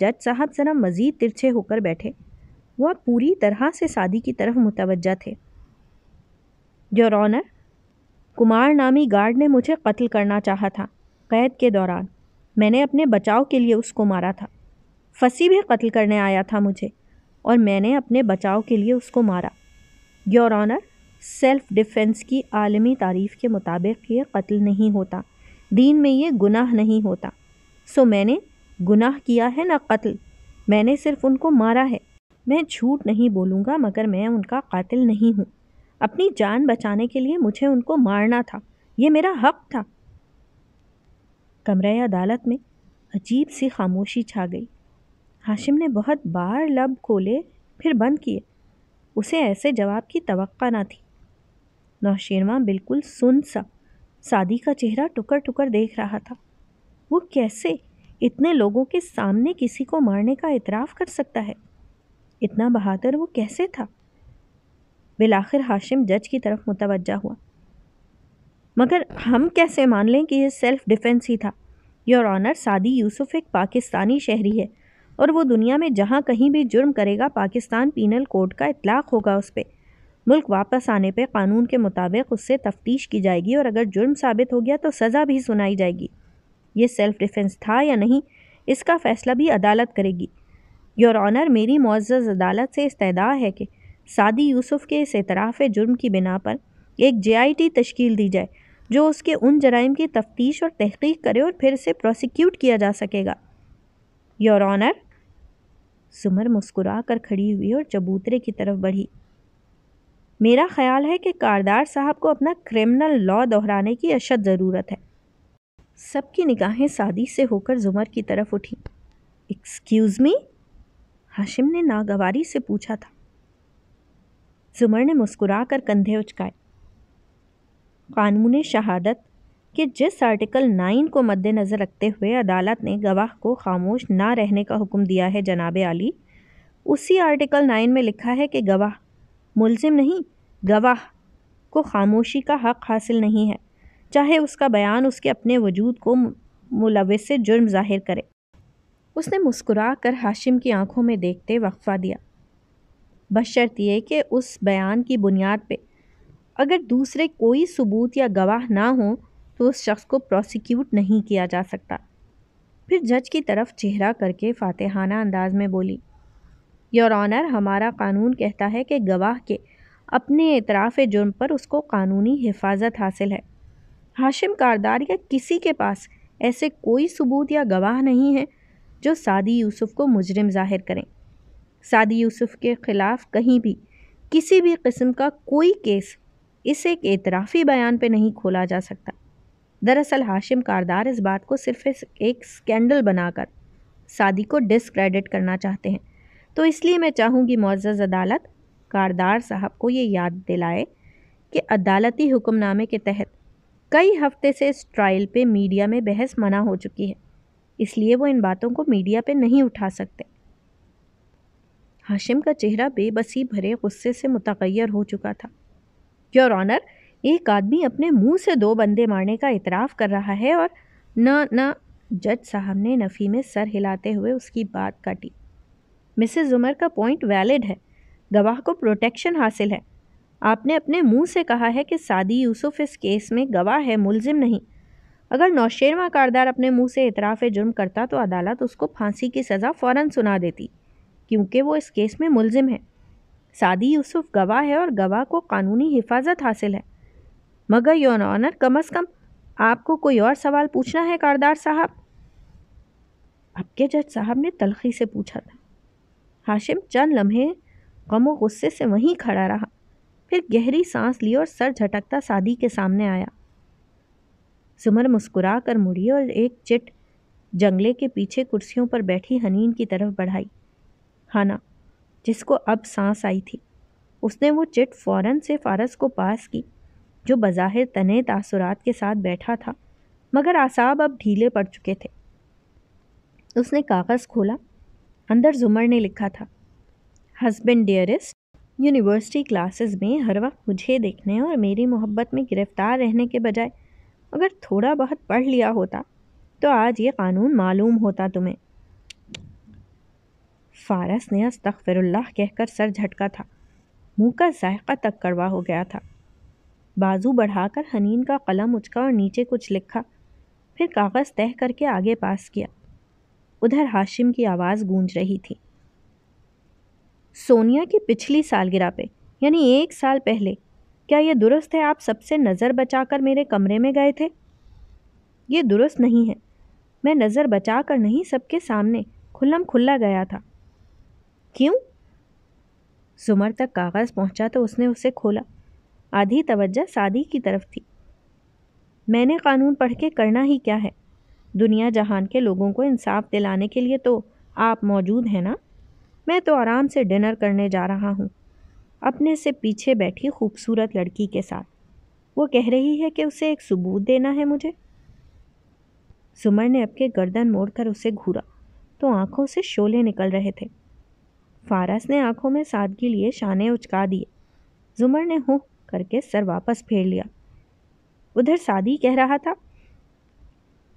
[SPEAKER 1] जज साहब ज़रा मज़ीद तिरछे होकर बैठे वह पूरी तरह से शादी की तरफ मुतवजा थे योर ऑनर कुमार नामी गार्ड ने मुझे कत्ल करना चाहा था कैद के दौरान मैंने अपने बचाव के लिए उसको मारा था फसी भी कत्ल करने आया था मुझे और मैंने अपने बचाव के लिए उसको मारा योर ऑनर सेल्फ डिफेंस की आलमी तारीफ़ के मुताबिक ये कत्ल नहीं होता दीन में ये गुनाह नहीं होता सो मैंने गुनाह किया है ना कत्ल मैंने सिर्फ उनको मारा है मैं झूठ नहीं बोलूँगा मगर मैं उनका कातिल नहीं हूँ अपनी जान बचाने के लिए मुझे उनको मारना था ये मेरा हक था कमरे अदालत में अजीब सी खामोशी छा गई हाशिम ने बहुत बार लब खोले फिर बंद किए उसे ऐसे जवाब की तो ना थी नौशेरवा बिल्कुल सुन सा सादी का चेहरा टुकर टुकर देख रहा था वो कैसे इतने लोगों के सामने किसी को मारने का इतराफ़ कर सकता है इतना बहादुर वो कैसे था बिलाखिर हाशिम जज की तरफ मुतवजा हुआ मगर हम कैसे मान लें कि यह सेल्फ डिफेंस ही था योर ऑनर सादी यूसुफ एक पाकिस्तानी शहरी है और वो दुनिया में जहाँ कहीं भी जुर्म करेगा पाकिस्तान पीनल कोड का इतलाक़ होगा उस पर मुल्क वापस आने पर कानून के मुताबिक उससे तफ्तीश की जाएगी और अगर जुर्म साबित हो गया तो सज़ा भी सुनाई जाएगी ये सेल्फ़ डिफेंस था या नहीं इसका फ़ैसला भी अदालत करेगी योर ऑनर मेरी मुआज़ अदालत से इस्तेदा है कि सादी यूसुफ़ के इस एतराफ़ जुर्म की बिना पर एक जे आई टी तश्कील दी जाए जो उसके उन जराइम की तफ्तीश और तहकीक करे और फिर से प्रोसिक्यूट किया जा सकेगा योर ऑनर सुमर मुस्कुरा कर खड़ी हुई और चबूतरे की तरफ बढ़ी मेरा ख्याल है कि कारदार साहब को अपना क्रिमिनल लॉ दोहराने की अशद ज़रूरत है सबकी निगाहें सादी से होकर जुमर की तरफ उठी एक्सक्यूज़ मी हाशिम ने नागवारी से पूछा था जुमर ने मुस्कुरा कर कंधे उचकाए कानून शहादत के जिस आर्टिकल नाइन को मद्देनज़र रखते हुए अदालत ने गवाह को खामोश ना रहने का हुक्म दिया है जनाब आली उसी आर्टिकल नाइन में लिखा है कि गवाह मुलजिम नहीं गवाह को खामोशी का हक़ हासिल नहीं है चाहे उसका बयान उसके अपने वजूद को मुलविस जुर्म जाहिर करे उसने मुस्कुरा कर हाशिम की आंखों में देखते वक्फ़ा दिया बशर्त यह कि उस बयान की बुनियाद पे अगर दूसरे कोई सबूत या गवाह ना हो तो उस शख्स को प्रोसिक्यूट नहीं किया जा सकता फिर जज की तरफ चेहरा करके फातेहाना अंदाज में बोली योर ऑनर हमारा कानून कहता है कि गवाह के अपने एतराफ़ जुर्म पर उसको कानूनी हिफाजत हासिल है हाशिम कारदार या किसी के पास ऐसे कोई सबूत या गवाह नहीं हैं जो सादी यूसुफ़ को मुजरम जाहिर करें सादी यूसुफ़ के ख़िलाफ़ कहीं भी किसी भी किस्म का कोई केस इस एक एतराफ़ी बयान पर नहीं खोला जा सकता दरअसल हाशिम कारदार इस बात को सिर्फ एक स्कैंडल बनाकर सादी को डिसक्रेडिट करना चाहते हैं तो इसलिए मैं चाहूँगी मोज़ अदालत कारदार साहब को ये याद दिलाए कि अदालती हुक्मनामे के तहत कई हफ्ते से इस ट्रायल पे मीडिया में बहस मना हो चुकी है इसलिए वो इन बातों को मीडिया पे नहीं उठा सकते हाशिम का चेहरा बेबसी भरे गुस्से से मुतैर हो चुका था योर ऑनर एक आदमी अपने मुंह से दो बंदे मारने का इतराफ़ कर रहा है और न न जज साहब ने नफ़ी में सर हिलाते हुए उसकी बात काटी मिसेज उमर का पॉइंट वैलिड है गवाह को प्रोटेक्शन हासिल है आपने अपने मुंह से कहा है कि सादी यूसुफ इस केस में गवाह है मुलजिम नहीं अगर नौशेरवा कारदार अपने मुंह से इतराफ़ जुर्म करता तो अदालत उसको फांसी की सज़ा फ़ौर सुना देती क्योंकि वो इस केस में मुलजिम है सादी यूसुफ गवाह है और गवाह को कानूनी हिफाजत हासिल है मगर योन ऑनर कम अज़ कम आपको कोई और सवाल पूछना है कारदार साहब आपके जज साहब ने तलखी से पूछा था हाशिम चंद लम्हे गमो गुस्से से वहीं खड़ा रहा फिर गहरी सांस ली और सर झटकता सादी के सामने आया सुमर मुस्कुरा कर मुड़ी और एक चिट जंगले के पीछे कुर्सियों पर बैठी हनीन की तरफ बढ़ाई हाना जिसको अब सांस आई थी उसने वो चिट फ़ौरन से फारस को पास की जो बज़ाहिर तने तासुरात के साथ बैठा था मगर आसाब अब ढीले पड़ चुके थे उसने कागज़ खोला अंदर जुमर ने लिखा था हस्बैंड डियरेस्ट यूनिवर्सिटी क्लासेस में हर वक्त मुझे देखने और मेरी मोहब्बत में गिरफ़्तार रहने के बजाय अगर थोड़ा बहुत पढ़ लिया होता तो आज ये कानून मालूम होता तुम्हें फारस ने अस्तफ़िरुल्लाह कहकर सर झटका था मुंह का जायका तक कड़वा हो गया था बाजू बढ़ाकर हनीन का कलम उचका और नीचे कुछ लिखा फिर कागज़ तह करके आगे पास किया उधर हाशिम की आवाज़ गूंज रही थी सोनिया की पिछली सालगिरह पे यानी एक साल पहले क्या यह दुरुस्त है आप सबसे नज़र बचाकर मेरे कमरे में गए थे ये दुरुस्त नहीं है मैं नज़र बचा कर नहीं सबके सामने खुल्लम खुल्ला गया था क्यों जुमर तक कागज़ पहुंचा तो उसने उसे खोला आधी तवज्जो सादी की तरफ थी मैंने कानून पढ़ के करना ही क्या है दुनिया जहान के लोगों को इंसाफ दिलाने के लिए तो आप मौजूद हैं ना मैं तो आराम से डिनर करने जा रहा हूँ अपने से पीछे बैठी खूबसूरत लड़की के साथ वो कह रही है कि उसे एक सबूत देना है मुझे सुमर ने अपके गर्दन मोड़कर उसे घूरा तो आंखों से शोले निकल रहे थे फारस ने आंखों में सादगी लिए शाने उचका दिए जुमर ने हो करके सर वापस फेर लिया उधर सादी कह रहा था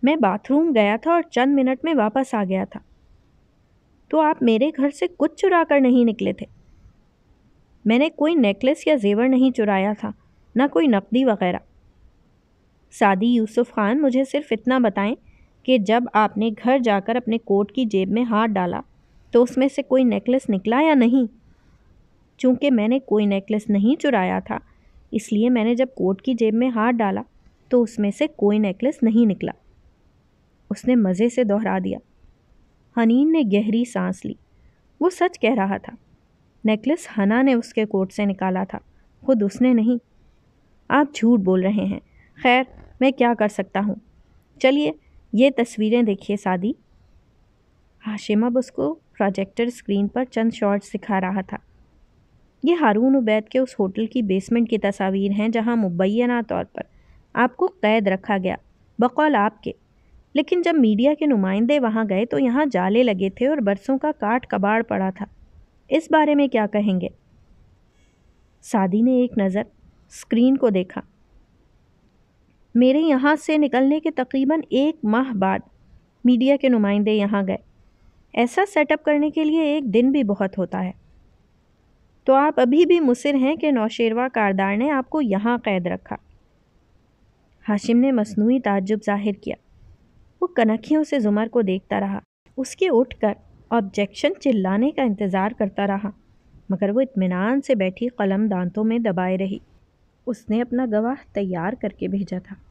[SPEAKER 1] मैं बाथरूम गया था और चंद मिनट में वापस आ गया था तो आप मेरे घर से कुछ चुरा कर नहीं निकले थे मैंने कोई नेकलेस या जेवर नहीं चुराया था ना कोई नकदी वगैरह सादी यूसुफ खान मुझे सिर्फ इतना बताएं कि जब आपने घर जाकर अपने कोट की जेब में हाथ डाला तो उसमें से कोई नेकलेस निकला या नहीं चूँकि मैंने कोई नेकलेस नहीं चुराया था इसलिए मैंने जब कोट की जेब में हाथ डाला तो उसमें से कोई नेकलेस नहीं निकला उसने मज़े से दोहरा दिया हनीन ने गहरी सांस ली वो सच कह रहा था नेकलेस हना ने उसके कोट से निकाला था खुद उसने नहीं आप झूठ बोल रहे हैं खैर मैं क्या कर सकता हूँ चलिए ये तस्वीरें देखिए सादी हाशिम अब उसको प्रोजेक्टर स्क्रीन पर चंद शॉट्स दिखा रहा था ये हारून उबैद के उस होटल की बेसमेंट की तस्वीर हैं जहाँ मुबैना तौर पर आपको कैद रखा गया बकौल आपके लेकिन जब मीडिया के नुमाइंदे वहाँ गए तो यहाँ जाले लगे थे और बरसों का काट कबाड़ पड़ा था इस बारे में क्या कहेंगे सादी ने एक नज़र स्क्रीन को देखा मेरे यहाँ से निकलने के तकरीबन एक माह बाद मीडिया के नुमाइंदे यहाँ गए ऐसा सेटअप करने के लिए एक दिन भी बहुत होता है तो आप अभी भी मुसिर हैं कि नौशेरवा कारदार ने आपको यहाँ कैद रखा हाशिम ने मसनू ताज्जुब जाहिर किया वो कनखियों से जुमर को देखता रहा उसके उठकर ऑब्जेक्शन चिल्लाने का इंतज़ार करता रहा मगर वो इत्मीनान से बैठी कलम दांतों में दबाए रही उसने अपना गवाह तैयार करके भेजा था